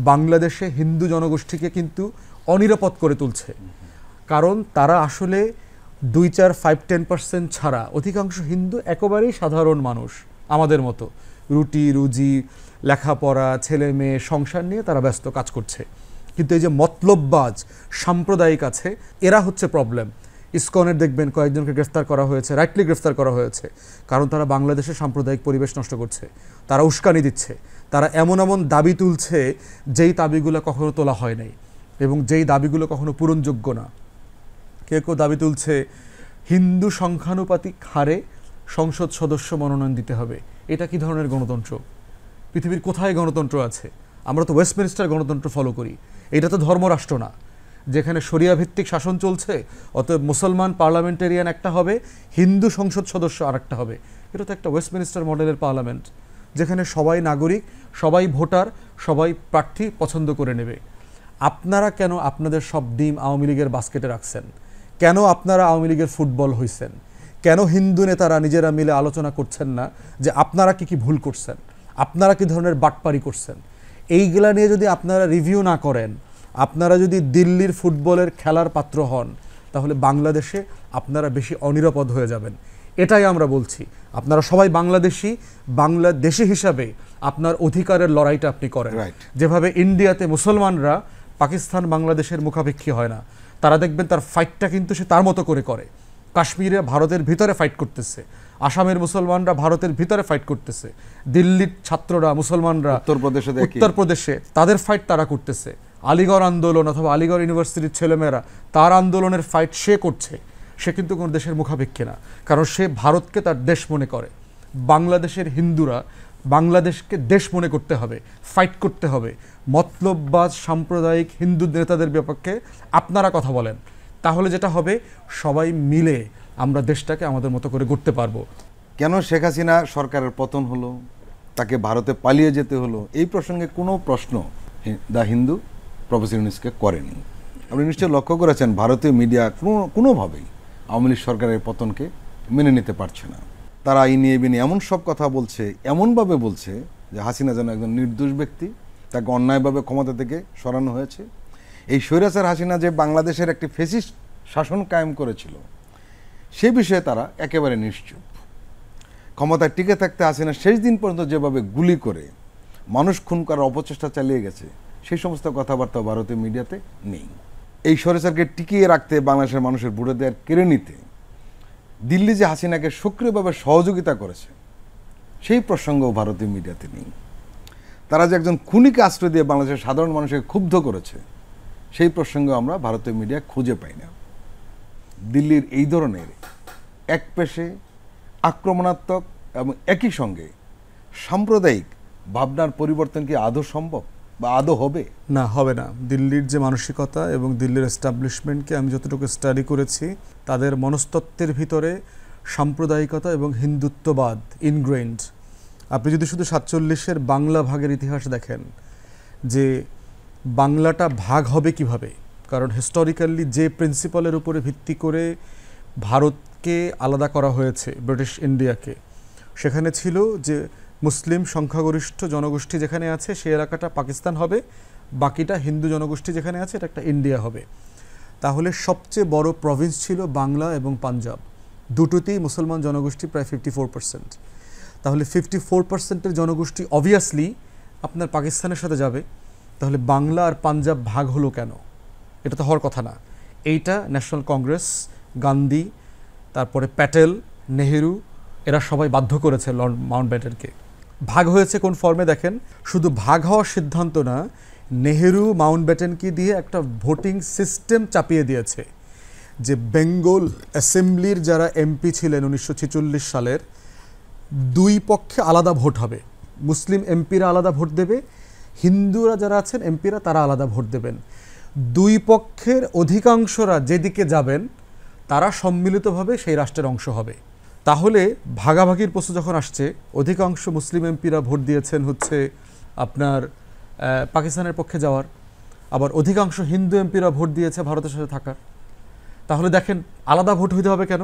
বাংলাদেশে হিন্দু জনগোষ্ঠীকে কিন্তু অনিরাপদ করে তুলছে কারণ তারা আসলে দুই চার ফাইভ টেন পার্সেন্ট ছাড়া অধিকাংশ হিন্দু একেবারেই সাধারণ মানুষ আমাদের মতো রুটি রুজি লেখাপড়া ছেলে মেয়ে সংসার নিয়ে তারা ব্যস্ত কাজ করছে কিন্তু এই যে মতলববাজ সাম্প্রদায়িক আছে এরা হচ্ছে প্রবলেম ইস্কনের দেখবেন কয়েকজনকে গ্রেফতার করা হয়েছে রাইটলি গ্রেফতার করা হয়েছে কারণ তারা বাংলাদেশে সাম্প্রদায়িক পরিবেশ নষ্ট করছে তারা উস্কানি দিচ্ছে তারা এমন এমন দাবি তুলছে যেই দাবিগুলো কখনো তোলা হয় নাই এবং যেই দাবিগুলো কখনো পূরণযোগ্য না কেউ কেউ দাবি তুলছে হিন্দু সংখ্যানুপাতিক হারে সংসদ সদস্য মনোনয়ন দিতে হবে এটা কি ধরনের গণতন্ত্র পৃথিবীর কোথায় গণতন্ত্র আছে আমরা তো ওয়েস্টমিনিস্টার গণতন্ত্র ফলো করি এটা তো ধর্মরাষ্ট্র না যেখানে ভিত্তিক শাসন চলছে অতএব মুসলমান পার্লামেন্টেরিয়ান একটা হবে হিন্দু সংসদ সদস্য আরেকটা হবে এটা তো একটা ওয়েস্টমিনিস্টার মডেলের পার্লামেন্ট যেখানে সবাই নাগরিক সবাই ভোটার সবাই প্রার্থী পছন্দ করে নেবে আপনারা কেন আপনাদের সব ডিম আওয়ামী লীগের বাস্কেটে রাখছেন কেন আপনারা আওয়ামী লীগের ফুটবল হয়েছেন কেন হিন্দু নেতারা নিজেরা মিলে আলোচনা করছেন না যে আপনারা কি কি ভুল করছেন আপনারা কি ধরনের বাটপারি করছেন এইগুলা নিয়ে যদি আপনারা রিভিউ না করেন আপনারা যদি দিল্লির ফুটবলের খেলার পাত্র হন তাহলে বাংলাদেশে আপনারা বেশি অনিরাপদ হয়ে যাবেন এটাই আমরা বলছি আপনারা সবাই বাংলাদেশি বাংলাদেশি হিসাবে আপনার অধিকারের লড়াইটা আপনি করেন যেভাবে ইন্ডিয়াতে মুসলমানরা পাকিস্তান বাংলাদেশের মুখাপেক্ষী হয় না তারা দেখবেন তার ফাইটটা কিন্তু সে তার মতো করে করে কাশ্মীরে ভারতের ভিতরে ফাইট করতেছে আসামের মুসলমানরা ভারতের ভিতরে ফাইট করতেছে দিল্লির ছাত্ররা মুসলমানরা উত্তরপ্রদেশে উত্তরপ্রদেশে তাদের ফাইট তারা করতেছে আলিগড় আন্দোলন অথবা আলিগড় ইউনিভার্সিটির ছেলেমেয়েরা তার আন্দোলনের ফাইট সে করছে সে কিন্তু কোনো দেশের মুখাপেক্ষে না কারণ সে ভারতকে তার দেশ মনে করে বাংলাদেশের হিন্দুরা বাংলাদেশকে দেশ মনে করতে হবে ফাইট করতে হবে মতলববাদ সাম্প্রদায়িক হিন্দু নেতাদের বিপক্ষে আপনারা কথা বলেন তাহলে যেটা হবে সবাই মিলে আমরা দেশটাকে আমাদের মতো করে গড়তে পারবো কেন শেখ হাসিনা সরকারের পতন হলো তাকে ভারতে পালিয়ে যেতে হলো এই প্রসঙ্গে কোনো প্রশ্ন দ্য হিন্দু প্রফেসর ইউনিসকে করেনি আপনি নিশ্চয়ই লক্ষ্য করেছেন ভারতীয় মিডিয়া কোনো কোনোভাবেই আওয়ামী লীগ সরকারের পতনকে মেনে নিতে পারছে না তারা এই নিয়ে বিনে এমন সব কথা বলছে এমনভাবে বলছে যে হাসিনা যেন একজন নির্দোষ ব্যক্তি তাকে অন্যায়ভাবে ক্ষমতা থেকে সরানো হয়েছে এই স্বৈরাচার হাসিনা যে বাংলাদেশের একটি ফেসিস শাসন কায়েম করেছিল সে বিষয়ে তারা একেবারে নিশ্চুপ ক্ষমতায় টিকে থাকতে হাসিনা শেষ দিন পর্যন্ত যেভাবে গুলি করে মানুষ খুন করার অপচেষ্টা চালিয়ে গেছে সেই সমস্ত কথাবার্তা ভারতীয় মিডিয়াতে নেই এই সরেসারকে টিকিয়ে রাখতে বাংলাদেশের মানুষের বুড়ে দেয়ার কেড়ে নিতে দিল্লি যে হাসিনাকে সক্রিয়ভাবে সহযোগিতা করেছে সেই প্রসঙ্গ ভারতীয় মিডিয়াতে নেই তারা যে একজন খুনিকে আশ্রয় দিয়ে বাংলাদেশের সাধারণ মানুষকে ক্ষুব্ধ করেছে সেই প্রসঙ্গে আমরা ভারতীয় মিডিয়া খুঁজে পাই না দিল্লির এই ধরনের এক পেশে আক্রমণাত্মক এবং একই সঙ্গে সাম্প্রদায়িক ভাবনার পরিবর্তন কি আদৌ সম্ভব বা আদৌ হবে না হবে না দিল্লির যে মানসিকতা এবং দিল্লির এস্টাবলিশমেন্টকে আমি যতটুকু স্টাডি করেছি তাদের মনস্তত্ত্বের ভিতরে সাম্প্রদায়িকতা এবং হিন্দুত্ববাদ ইনগ্রেন্ড আপনি যদি শুধু সাতচল্লিশের বাংলা ভাগের ইতিহাস দেখেন যে বাংলাটা ভাগ হবে কিভাবে কারণ হিস্টোরিক্যালি যে প্রিন্সিপালের উপরে ভিত্তি করে ভারতকে আলাদা করা হয়েছে ব্রিটিশ ইন্ডিয়াকে সেখানে ছিল যে মুসলিম সংখ্যাগরিষ্ঠ জনগোষ্ঠী যেখানে আছে সেই এলাকাটা পাকিস্তান হবে বাকিটা হিন্দু জনগোষ্ঠী যেখানে আছে এটা একটা ইন্ডিয়া হবে তাহলে সবচেয়ে বড় প্রভিন্স ছিল বাংলা এবং পাঞ্জাব দুটোতেই মুসলমান জনগোষ্ঠী প্রায় ফিফটি ফোর পার্সেন্ট তাহলে ফিফটি ফোর পার্সেন্টের জনগোষ্ঠী অবভিয়াসলি আপনার পাকিস্তানের সাথে যাবে তাহলে বাংলা আর পাঞ্জাব ভাগ হলো কেন এটা তো হওয়ার কথা না এইটা ন্যাশনাল কংগ্রেস গান্ধী তারপরে প্যাটেল নেহেরু এরা সবাই বাধ্য করেছে লর্ড মাউন্ট ব্যাটেনকে ভাগ হয়েছে কোন ফর্মে দেখেন শুধু ভাগ হওয়ার সিদ্ধান্ত না নেহেরু মাউন্ট ব্যাটেনকে দিয়ে একটা ভোটিং সিস্টেম চাপিয়ে দিয়েছে যে বেঙ্গল অ্যাসেম্বলির যারা এমপি ছিলেন উনিশশো সালের দুই পক্ষে আলাদা ভোট হবে মুসলিম এমপিরা আলাদা ভোট দেবে হিন্দুরা যারা আছেন এমপিরা তারা আলাদা ভোট দেবেন দুই পক্ষের অধিকাংশরা যেদিকে যাবেন তারা সম্মিলিতভাবে সেই রাষ্ট্রের অংশ হবে তাহলে ভাগাভাগির প্রশ্ন যখন আসছে অধিকাংশ মুসলিম এমপিরা ভোট দিয়েছেন হচ্ছে আপনার পাকিস্তানের পক্ষে যাওয়ার আবার অধিকাংশ হিন্দু এমপিরা ভোট দিয়েছে ভারতের সাথে থাকার তাহলে দেখেন আলাদা ভোট হইতে হবে কেন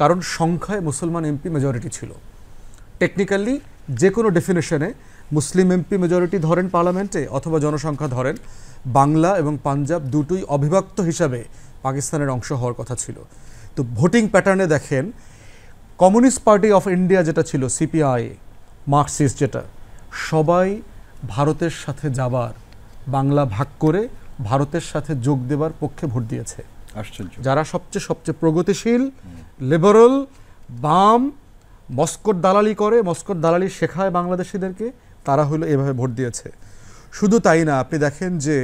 কারণ সংখ্যায় মুসলমান এমপি মেজরিটি ছিল টেকনিক্যালি যে কোনো ডেফিনেশনে মুসলিম এমপি মেজরিটি ধরেন পার্লামেন্টে অথবা জনসংখ্যা ধরেন বাংলা এবং পাঞ্জাব দুটোই অবিভক্ত হিসাবে পাকিস্তানের অংশ হওয়ার কথা ছিল তো ভোটিং প্যাটার্নে দেখেন কমিউনিস্ট পার্টি অফ ইন্ডিয়া যেটা ছিল সিপিআই মার্কসিস্ট যেটা সবাই ভারতের সাথে যাবার বাংলা ভাগ করে ভারতের সাথে যোগ দেবার পক্ষে ভোট দিয়েছে আশ্চর্য যারা সবচেয়ে সবচেয়ে প্রগতিশীল লিবারেল বাম মস্কোর দালালি করে মস্কোর দালালি শেখায় বাংলাদেশিদেরকে তারা হলো এভাবে ভোট দিয়েছে শুধু তাই না আপনি দেখেন যে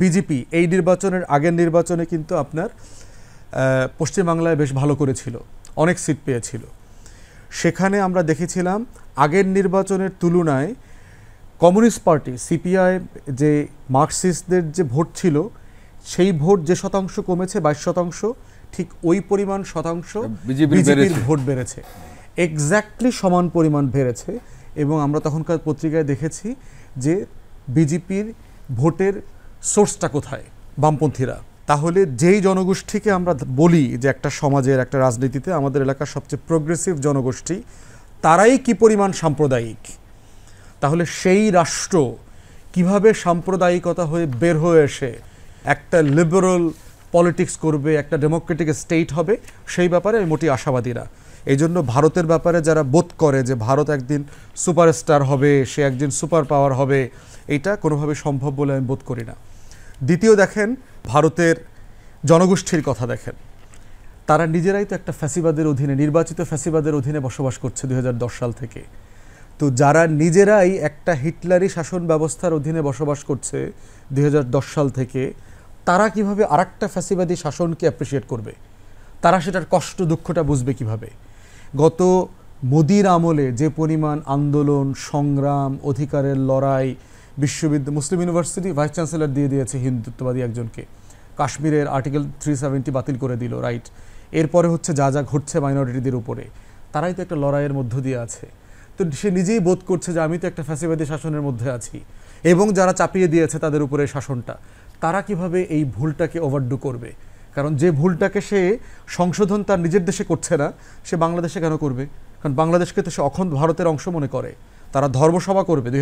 বিজেপি এই নির্বাচনের আগের নির্বাচনে কিন্তু আপনার পশ্চিমবাংলায় বেশ ভালো করেছিল অনেক সিট পেয়েছিল সেখানে আমরা দেখেছিলাম আগের নির্বাচনের তুলনায় কমিউনিস্ট পার্টি সিপিআই যে মার্কসিস্টদের যে ভোট ছিল সেই ভোট যে শতাংশ কমেছে বাইশ শতাংশ ঠিক ওই পরিমাণ শতাংশ বিজেপির ভোট বেড়েছে এক্স্যাক্টলি সমান পরিমাণ বেড়েছে এবং আমরা তখনকার পত্রিকায় দেখেছি যে বিজেপির ভোটের সোর্সটা কোথায় বামপন্থীরা তাহলে যেই জনগোষ্ঠীকে আমরা বলি যে একটা সমাজের একটা রাজনীতিতে আমাদের এলাকার সবচেয়ে প্রোগ্রেসিভ জনগোষ্ঠী তারাই কি পরিমাণ সাম্প্রদায়িক তাহলে সেই রাষ্ট্র কিভাবে সাম্প্রদায়িকতা হয়ে বের হয়ে এসে একটা লিবারাল পলিটিক্স করবে একটা ডেমোক্রেটিক স্টেট হবে সেই ব্যাপারে মোটি আশাবাদী না এই জন্য ভারতের ব্যাপারে যারা বোধ করে যে ভারত একদিন সুপারস্টার হবে সে একদিন সুপার পাওয়ার হবে এটা কোনোভাবে সম্ভব বলে আমি বোধ করি না দ্বিতীয় দেখেন ভারতের জনগোষ্ঠীর কথা দেখেন তারা নিজেরাই তো একটা ফ্যাসিবাদের অধীনে নির্বাচিত ফ্যাসিবাদের অধীনে বসবাস করছে দুই সাল থেকে তো যারা নিজেরাই একটা হিটলারি শাসন ব্যবস্থার অধীনে বসবাস করছে দুই সাল থেকে তারা কিভাবে আরেকটা ফ্যাসিবাদী শাসনকে অ্যাপ্রিসিয়েট করবে তারা সেটার কষ্ট দুঃখটা বুঝবে কিভাবে গত মোদির আমলে যে পরিমাণ আন্দোলন সংগ্রাম অধিকারের লড়াই বিশ্ববিদ্যালয় মুসলিম ইউনিভার্সিটি ভাইস চ্যান্সেলর দিয়ে দিয়েছে হিন্দুত্ববাদী একজনকে কাশ্মীরের আর্টিকেল থ্রি সেভেন্টি বাতিল করে দিল রাইট এরপরে হচ্ছে যা যা ঘটছে মাইনরিটিদের উপরে তারাই তো একটা লড়াইয়ের মধ্য দিয়ে আছে তো সে নিজেই বোধ করছে যে আমি তো একটা ফ্যাসিবাদী শাসনের মধ্যে আছি এবং যারা চাপিয়ে দিয়েছে তাদের উপরে শাসনটা তারা কিভাবে এই ভুলটাকে ওভারডু করবে কারণ যে ভুলটাকে সে সংশোধন তার নিজের দেশে করছে না সে বাংলাদেশে কেন করবে কারণ বাংলাদেশকে তো সে অখণ্ড ভারতের অংশ মনে করে তারা ধর্মসভা করবে দুই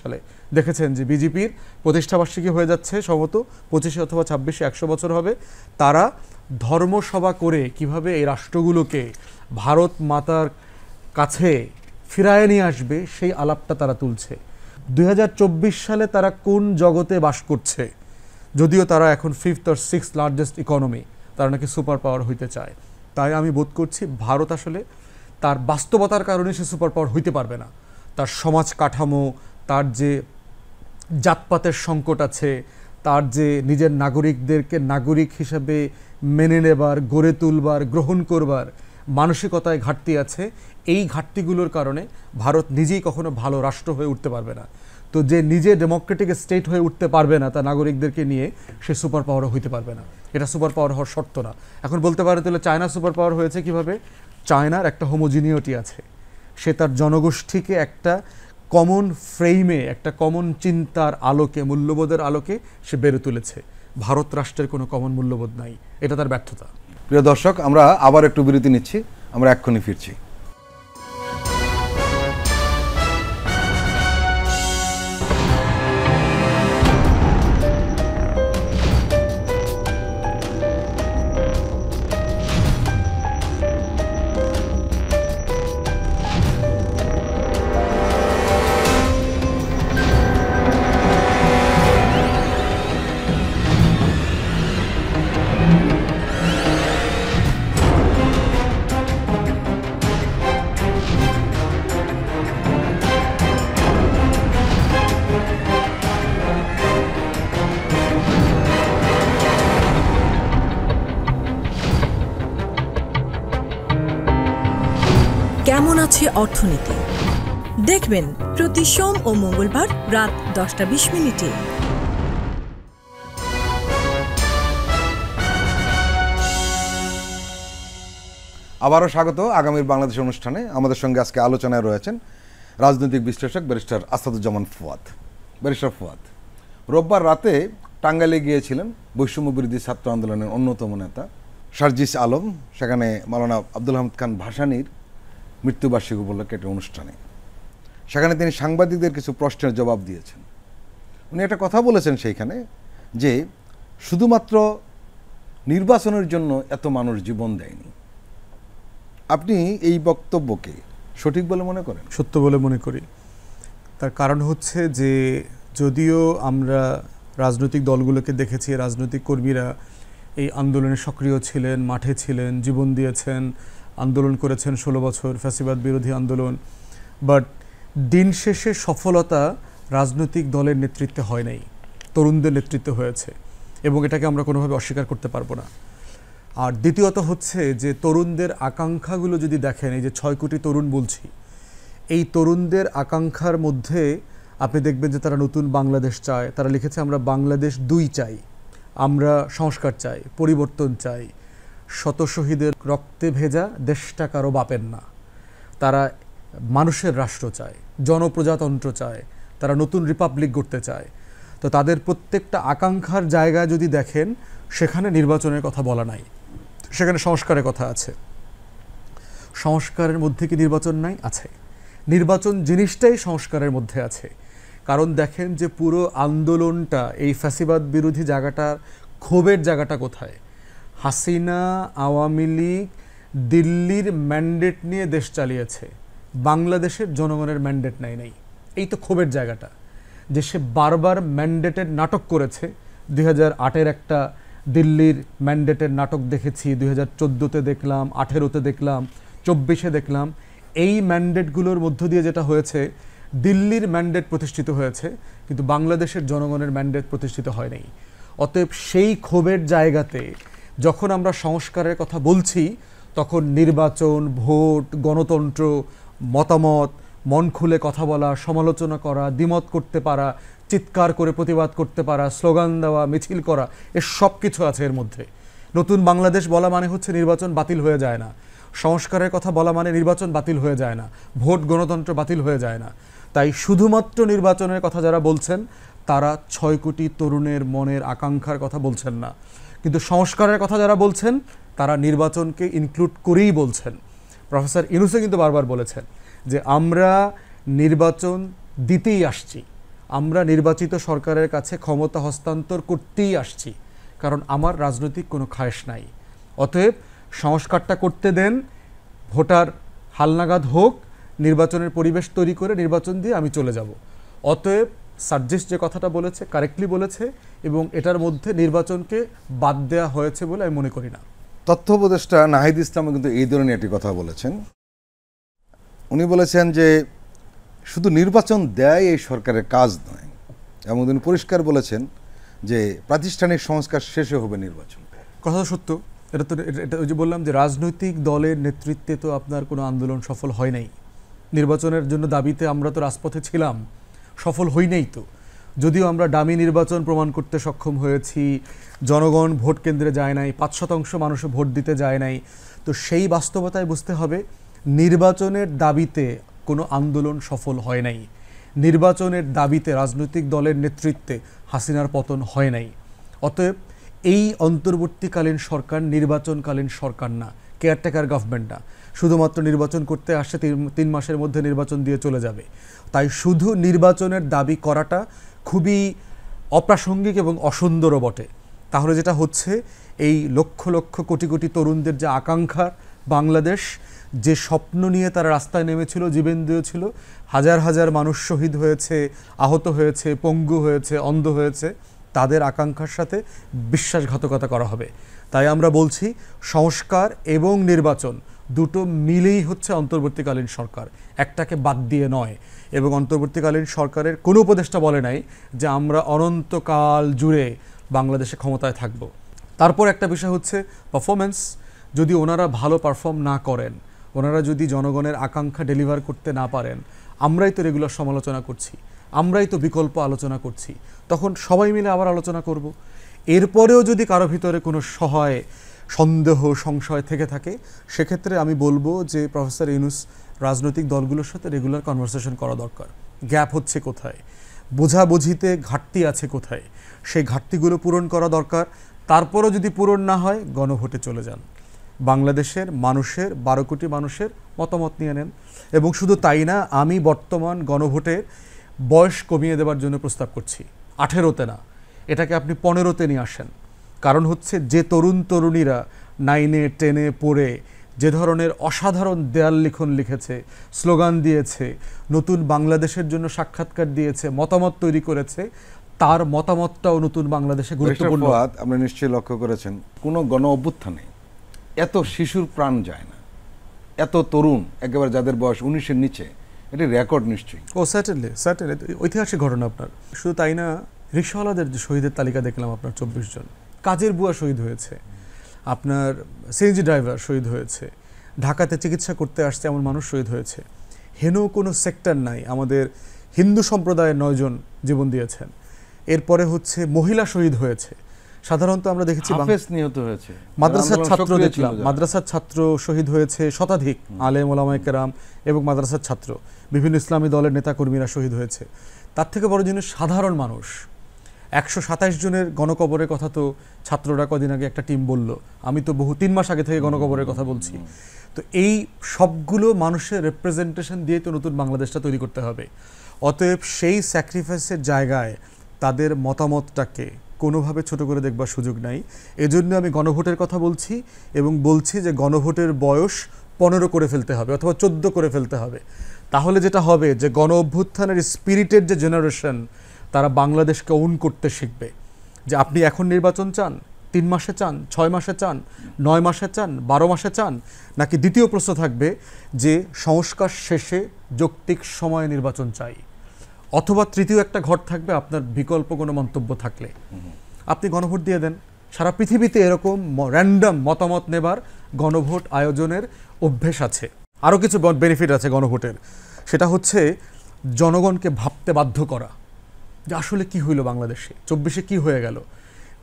সালে দেখেছেন যে বিজেপির প্রতিষ্ঠাবার্ষিকী হয়ে যাচ্ছে সম্ভবত পঁচিশে অথবা ছাব্বিশে একশো বছর হবে তারা ধর্মসভা করে কিভাবে এই রাষ্ট্রগুলোকে ভারত মাতার কাছে ফিরায় নিয়ে আসবে সেই আলাপটা তারা তুলছে দুই সালে তারা কোন জগতে বাস করছে যদিও তারা এখন ফিফথ আর সিক্স লার্জেস্ট ইকোনমি তারা নাকি সুপার পাওয়ার হইতে চায় তাই আমি বোধ করছি ভারত আসলে তার বাস্তবতার কারণে সে সুপার পাওয়ার হইতে পারবে না তার সমাজ কাঠামো তার যে জাতপাতের সংকট আছে তার যে নিজের নাগরিকদেরকে নাগরিক হিসেবে মেনে নেবার গড়ে তুলবার গ্রহণ করবার মানসিকতায় ঘাটতি আছে এই ঘাটতিগুলোর কারণে ভারত নিজেই কখনো ভালো রাষ্ট্র হয়ে উঠতে পারবে না তো যে নিজে ডেমোক্রেটিক স্টেট হয়ে উঠতে পারবে না তার নাগরিকদেরকে নিয়ে সে সুপার পাওয়ার হইতে পারবে না এটা সুপার পাওয়ার হওয়ার শর্ত না এখন বলতে পারে তাহলে চায়না সুপার পাওয়ার হয়েছে কিভাবে চায়নার একটা হোমোজিনিয়টি আছে সে তার জনগোষ্ঠীকে একটা কমন ফ্রেমে একটা কমন চিন্তার আলোকে মূল্যবোধের আলোকে সে বেড়ে তুলেছে ভারত রাষ্ট্রের কোনো কমন মূল্যবোধ নাই এটা তার ব্যর্থতা প্রিয় দর্শক আমরা আবার একটু বিরতি নিচ্ছি আমরা এক্ষুনি ফিরছি হচ্ছে অর্থনীতি দেখবেন প্রতি সোম ও মঙ্গলবার রাত দশটা বিশ মিনিটে আবারও স্বাগত আগামীর বাংলাদেশ অনুষ্ঠানে আমাদের সঙ্গে আজকে আলোচনায় রয়েছেন রাজনৈতিক বিশ্লেষক ব্যারিস্টার আসাদুজ্জামান ফুয়াদ ব্যারিস্টার ফুয়াদ রোববার রাতে টাঙ্গাইলে গিয়েছিলেন বৈষম্য বিরোধী ছাত্র আন্দোলনের অন্যতম নেতা সার্জিস আলম সেখানে মালানা আব্দুল হামদ খান ভাসানির মৃত্যুবার্ষিকী উপলক্ষে একটা অনুষ্ঠানে সেখানে তিনি সাংবাদিকদের কিছু প্রশ্নের জবাব দিয়েছেন উনি একটা কথা বলেছেন সেইখানে যে শুধুমাত্র নির্বাচনের জন্য এত মানুষ জীবন দেয়নি আপনি এই বক্তব্যকে সঠিক বলে মনে করেন সত্য বলে মনে করি তার কারণ হচ্ছে যে যদিও আমরা রাজনৈতিক দলগুলোকে দেখেছি রাজনৈতিক কর্মীরা এই আন্দোলনে সক্রিয় ছিলেন মাঠে ছিলেন জীবন দিয়েছেন আন্দোলন করেছেন ষোলো বছর ফ্যাসিবাদ বিরোধী আন্দোলন বাট দিন শেষে সফলতা রাজনৈতিক দলের নেতৃত্বে হয় নাই তরুণদের নেতৃত্ব হয়েছে এবং এটাকে আমরা কোনোভাবে অস্বীকার করতে পারবো না আর দ্বিতীয়ত হচ্ছে যে তরুণদের আকাঙ্ক্ষাগুলো যদি দেখেন এই যে ছয় কোটি তরুণ বলছি এই তরুণদের আকাঙ্ক্ষার মধ্যে আপনি দেখবেন যে তারা নতুন বাংলাদেশ চায় তারা লিখেছে আমরা বাংলাদেশ দুই চাই আমরা সংস্কার চাই পরিবর্তন চাই শত শহীদের রক্তে ভেজা দেশটা কারো বাপের না তারা মানুষের রাষ্ট্র চায় জনপ্রজাতন্ত্র চায় তারা নতুন রিপাবলিক গড়তে চায় তো তাদের প্রত্যেকটা আকাঙ্ক্ষার জায়গা যদি দেখেন সেখানে নির্বাচনের কথা বলা নাই সেখানে সংস্কারের কথা আছে সংস্কারের মধ্যে কি নির্বাচন নাই আছে নির্বাচন জিনিসটাই সংস্কারের মধ্যে আছে কারণ দেখেন যে পুরো আন্দোলনটা এই ফ্যাসিবাদ বিরোধী জায়গাটার ক্ষোভের জায়গাটা কোথায় হাসিনা আওয়ামী লীগ দিল্লির ম্যান্ডেট নিয়ে দেশ চালিয়েছে বাংলাদেশের জনগণের ম্যান্ডেট নেয় নাই এই তো ক্ষোভের জায়গাটা যে সে বারবার ম্যান্ডেটের নাটক করেছে দুই আটের একটা দিল্লির ম্যান্ডেটের নাটক দেখেছি দুই হাজার চোদ্দোতে দেখলাম আঠেরোতে দেখলাম চব্বিশে দেখলাম এই ম্যান্ডেটগুলোর মধ্য দিয়ে যেটা হয়েছে দিল্লির ম্যান্ডেট প্রতিষ্ঠিত হয়েছে কিন্তু বাংলাদেশের জনগণের ম্যান্ডেট প্রতিষ্ঠিত হয় নাই অতএব সেই ক্ষোভের জায়গাতে যখন আমরা সংস্কারের কথা বলছি তখন নির্বাচন ভোট গণতন্ত্র মতামত মন খুলে কথা বলা সমালোচনা করা দ্বিমত করতে পারা চিৎকার করে প্রতিবাদ করতে পারা স্লোগান দেওয়া মিছিল করা এ সব কিছু আছে এর মধ্যে নতুন বাংলাদেশ বলা মানে হচ্ছে নির্বাচন বাতিল হয়ে যায় না সংস্কারের কথা বলা মানে নির্বাচন বাতিল হয়ে যায় না ভোট গণতন্ত্র বাতিল হয়ে যায় না তাই শুধুমাত্র নির্বাচনের কথা যারা বলছেন তারা ছয় কোটি তরুণের মনের আকাঙ্ক্ষার কথা বলছেন না কিন্তু সংস্কারের কথা যারা বলছেন তারা নির্বাচনকে ইনক্লুড করেই বলছেন প্রফেসর ইনুসে কিন্তু বারবার বলেছেন যে আমরা নির্বাচন দিতেই আসছি আমরা নির্বাচিত সরকারের কাছে ক্ষমতা হস্তান্তর করতেই আসছি কারণ আমার রাজনৈতিক কোনো খায়েশ নাই অতএব সংস্কারটা করতে দেন ভোটার হালনাগাদ হোক নির্বাচনের পরিবেশ তৈরি করে নির্বাচন দিয়ে আমি চলে যাব অতএব সার্জিস যে কথাটা বলেছে কারেক্টলি বলেছে এবং এটার মধ্যে নির্বাচনকে বাদ দেওয়া হয়েছে বলে আমি মনে করি না তথ্য উপদেষ্টা নাহিদ ইসলাম কিন্তু এই ধরনের একটি কথা বলেছেন উনি বলেছেন যে শুধু নির্বাচন দেয় এই সরকারের কাজ নয় এবং তিনি পরিষ্কার বলেছেন যে প্রাতিষ্ঠানিক সংস্কার শেষে হবে নির্বাচন কথা সত্য এটা তো এটা ওই যে বললাম যে রাজনৈতিক দলের নেতৃত্বে তো আপনার কোনো আন্দোলন সফল হয় নাই নির্বাচনের জন্য দাবিতে আমরা তো রাজপথে ছিলাম সফল হই নাই তো যদিও আমরা ডামি নির্বাচন প্রমাণ করতে সক্ষম হয়েছি জনগণ ভোট কেন্দ্রে যায় নাই পাঁচ শতাংশ মানুষ ভোট দিতে যায় নাই তো সেই বাস্তবতায় বুঝতে হবে নির্বাচনের দাবিতে কোনো আন্দোলন সফল হয় নাই নির্বাচনের দাবিতে রাজনৈতিক দলের নেতৃত্বে হাসিনার পতন হয় নাই অতএব এই অন্তর্বর্তীকালীন সরকার নির্বাচনকালীন সরকার না কেয়ারটেকার গভর্নমেন্ট না শুধুমাত্র নির্বাচন করতে আসছে তিন মাসের মধ্যে নির্বাচন দিয়ে চলে যাবে তাই শুধু নির্বাচনের দাবি করাটা খুবই অপ্রাসঙ্গিক এবং অসুন্দরও বটে তাহলে যেটা হচ্ছে এই লক্ষ লক্ষ কোটি কোটি তরুণদের যে আকাঙ্ক্ষা বাংলাদেশ যে স্বপ্ন নিয়ে তারা রাস্তায় নেমেছিল জীবেন্দ্রীয় ছিল হাজার হাজার মানুষ শহীদ হয়েছে আহত হয়েছে পঙ্গু হয়েছে অন্ধ হয়েছে তাদের আকাঙ্ক্ষার সাথে বিশ্বাসঘাতকতা করা হবে তাই আমরা বলছি সংস্কার এবং নির্বাচন দুটো মিলেই হচ্ছে অন্তর্বর্তীকালীন সরকার একটাকে বাদ দিয়ে নয় এবং অন্তর্বর্তীকালীন সরকারের কোনো উপদেষ্টা বলে নাই যে আমরা অনন্তকাল জুড়ে বাংলাদেশে ক্ষমতায় থাকব তারপর একটা বিষয় হচ্ছে পারফরমেন্স যদি ওনারা ভালো পারফর্ম না করেন ওনারা যদি জনগণের আকাঙ্ক্ষা ডেলিভার করতে না পারেন আমরাই তো রেগুলার সমালোচনা করছি আমরাই তো বিকল্প আলোচনা করছি তখন সবাই মিলে আবার আলোচনা করব এরপরেও যদি কারো ভিতরে কোনো সহায় সন্দেহ সংশয় থেকে থাকে সেক্ষেত্রে আমি বলবো যে প্রফেসর ইউনুস রাজনৈতিক দলগুলোর সাথে রেগুলার কনভারসেশন করা দরকার গ্যাপ হচ্ছে কোথায় বোঝাবুঝিতে ঘাটতি আছে কোথায় সেই ঘাটতিগুলো পূরণ করা দরকার তারপরও যদি পূরণ না হয় গণভোটে চলে যান বাংলাদেশের মানুষের বারো কোটি মানুষের মতামত নিয়ে নেন এবং শুধু তাই না আমি বর্তমান গণভোটের বয়স কমিয়ে দেওয়ার জন্য প্রস্তাব করছি আঠেরোতে না এটাকে আপনি পনেরোতে নিয়ে আসেন কারণ হচ্ছে যে তরুণ তরুণীরা নাইনে টেনে পড়ে যে ধরনের অসাধারণ দেয়াল লিখন লিখেছে স্লোগান দিয়েছে নতুন বাংলাদেশের জন্য সাক্ষাৎকার দিয়েছে মতামত তৈরি করেছে তার মতামতটাও নতুন বাংলাদেশে গুরুত্বপূর্ণ আপনি নিশ্চয়ই লক্ষ্য করেছেন কোনো গণ অভ্যুত্থানে এত শিশুর প্রাণ যায় না এত তরুণ একেবারে যাদের বয়স উনিশের নিচে এটি রেকর্ড নিশ্চয়ই ও স্যাটারলি স্যাটারলি ঐতিহাসিক ঘটনা আপনার শুধু তাই না রিক্সাওয়ালাদের শহীদের তালিকা দেখলাম আপনার চব্বিশ জন কাজের বুয়া শহীদ হয়েছে আপনার সিএনজি ড্রাইভার শহীদ হয়েছে ঢাকাতে চিকিৎসা করতে আসছে এমন মানুষ শহীদ হয়েছে হেনও কোনো সেক্টর নাই আমাদের হিন্দু সম্প্রদায়ের নয়জন জীবন দিয়েছেন এরপরে হচ্ছে মহিলা শহীদ হয়েছে সাধারণত আমরা দেখেছি নিহত হয়েছে মাদ্রাসার ছাত্র দেখলাম মাদ্রাসার ছাত্র শহীদ হয়েছে শতাধিক আলেম ওলামায় কেরাম এবং মাদ্রাসার ছাত্র বিভিন্ন ইসলামী দলের নেতাকর্মীরা শহীদ হয়েছে তার থেকে বড় জিনিস সাধারণ মানুষ একশো সাতাশ জনের গণকবরের কথা তো ছাত্ররা কদিন আগে একটা টিম বলল আমি তো বহু তিন মাস আগে থেকে গণকবরের কথা বলছি তো এই সবগুলো মানুষের রেপ্রেজেন্টেশন দিয়ে তো নতুন বাংলাদেশটা তৈরি করতে হবে অতএব সেই স্যাক্রিফাইসের জায়গায় তাদের মতামতটাকে কোনোভাবে ছোট করে দেখবার সুযোগ নাই এজন্য আমি গণভোটের কথা বলছি এবং বলছি যে গণভোটের বয়স পনেরো করে ফেলতে হবে অথবা চোদ্দ করে ফেলতে হবে তাহলে যেটা হবে যে গণ অভ্যুত্থানের স্পিরিটের যে জেনারেশন তারা বাংলাদেশকে ওন করতে শিখবে যে আপনি এখন নির্বাচন চান তিন মাসে চান ছয় মাসে চান নয় মাসে চান বারো মাসে চান নাকি দ্বিতীয় প্রশ্ন থাকবে যে সংস্কার শেষে যৌক্তিক সময়ে নির্বাচন চাই অথবা তৃতীয় একটা ঘর থাকবে আপনার বিকল্প কোনো মন্তব্য থাকলে আপনি গণভোট দিয়ে দেন সারা পৃথিবীতে এরকম র্যান্ডাম মতামত নেবার গণভোট আয়োজনের অভ্যেস আছে আরও কিছু বেনিফিট আছে গণভোটের সেটা হচ্ছে জনগণকে ভাবতে বাধ্য করা যে আসলে কি হইল বাংলাদেশে চব্বিশে কি হয়ে গেল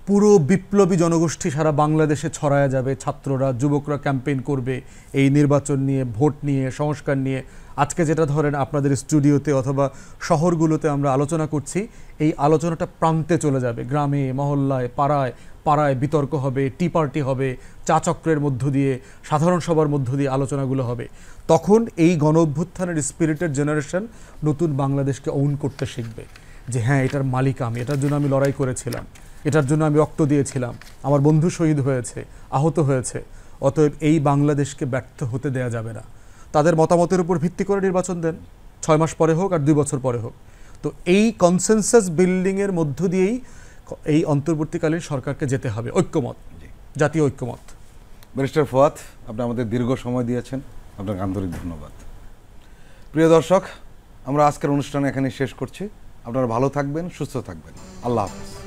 পুরো বিপ্লবী জনগোষ্ঠী সারা বাংলাদেশে ছড়ায় যাবে ছাত্ররা যুবকরা ক্যাম্পেইন করবে এই নির্বাচন নিয়ে ভোট নিয়ে সংস্কার নিয়ে আজকে যেটা ধরেন আপনাদের স্টুডিওতে অথবা শহরগুলোতে আমরা আলোচনা করছি এই আলোচনাটা প্রান্তে চলে যাবে গ্রামে মহল্লায় পাড়ায় পাড়ায় বিতর্ক হবে টি পার্টি হবে চা চক্রের মধ্য দিয়ে সাধারণ সবার মধ্য দিয়ে আলোচনাগুলো হবে তখন এই গণ অভ্যুত্থানের স্পিরিটের জেনারেশন নতুন বাংলাদেশকে অউন করতে শিখবে যে হ্যাঁ এটার মালিক আমি এটার জন্য আমি লড়াই করেছিলাম এটার জন্য আমি রক্ত দিয়েছিলাম আমার বন্ধু শহীদ হয়েছে আহত হয়েছে অতএব এই বাংলাদেশকে ব্যর্থ হতে দেয়া যাবে না তাদের মতামতের উপর ভিত্তি করে নির্বাচন দেন ছয় মাস পরে হোক আর দুই বছর পরে হোক তো এই কনসেনসাস বিল্ডিংয়ের মধ্য দিয়েই এই অন্তর্বর্তীকালীন সরকারকে যেতে হবে ঐক্যমত জাতীয় ঐক্যমত ব্যারিস্টার ফোয়াত আপনি আমাদের দীর্ঘ সময় দিয়েছেন আপনাকে আন্তরিক ধন্যবাদ প্রিয় দর্শক আমরা আজকের অনুষ্ঠান এখানে শেষ করছি আপনারা ভালো থাকবেন সুস্থ থাকবেন আল্লাহ হাফেজ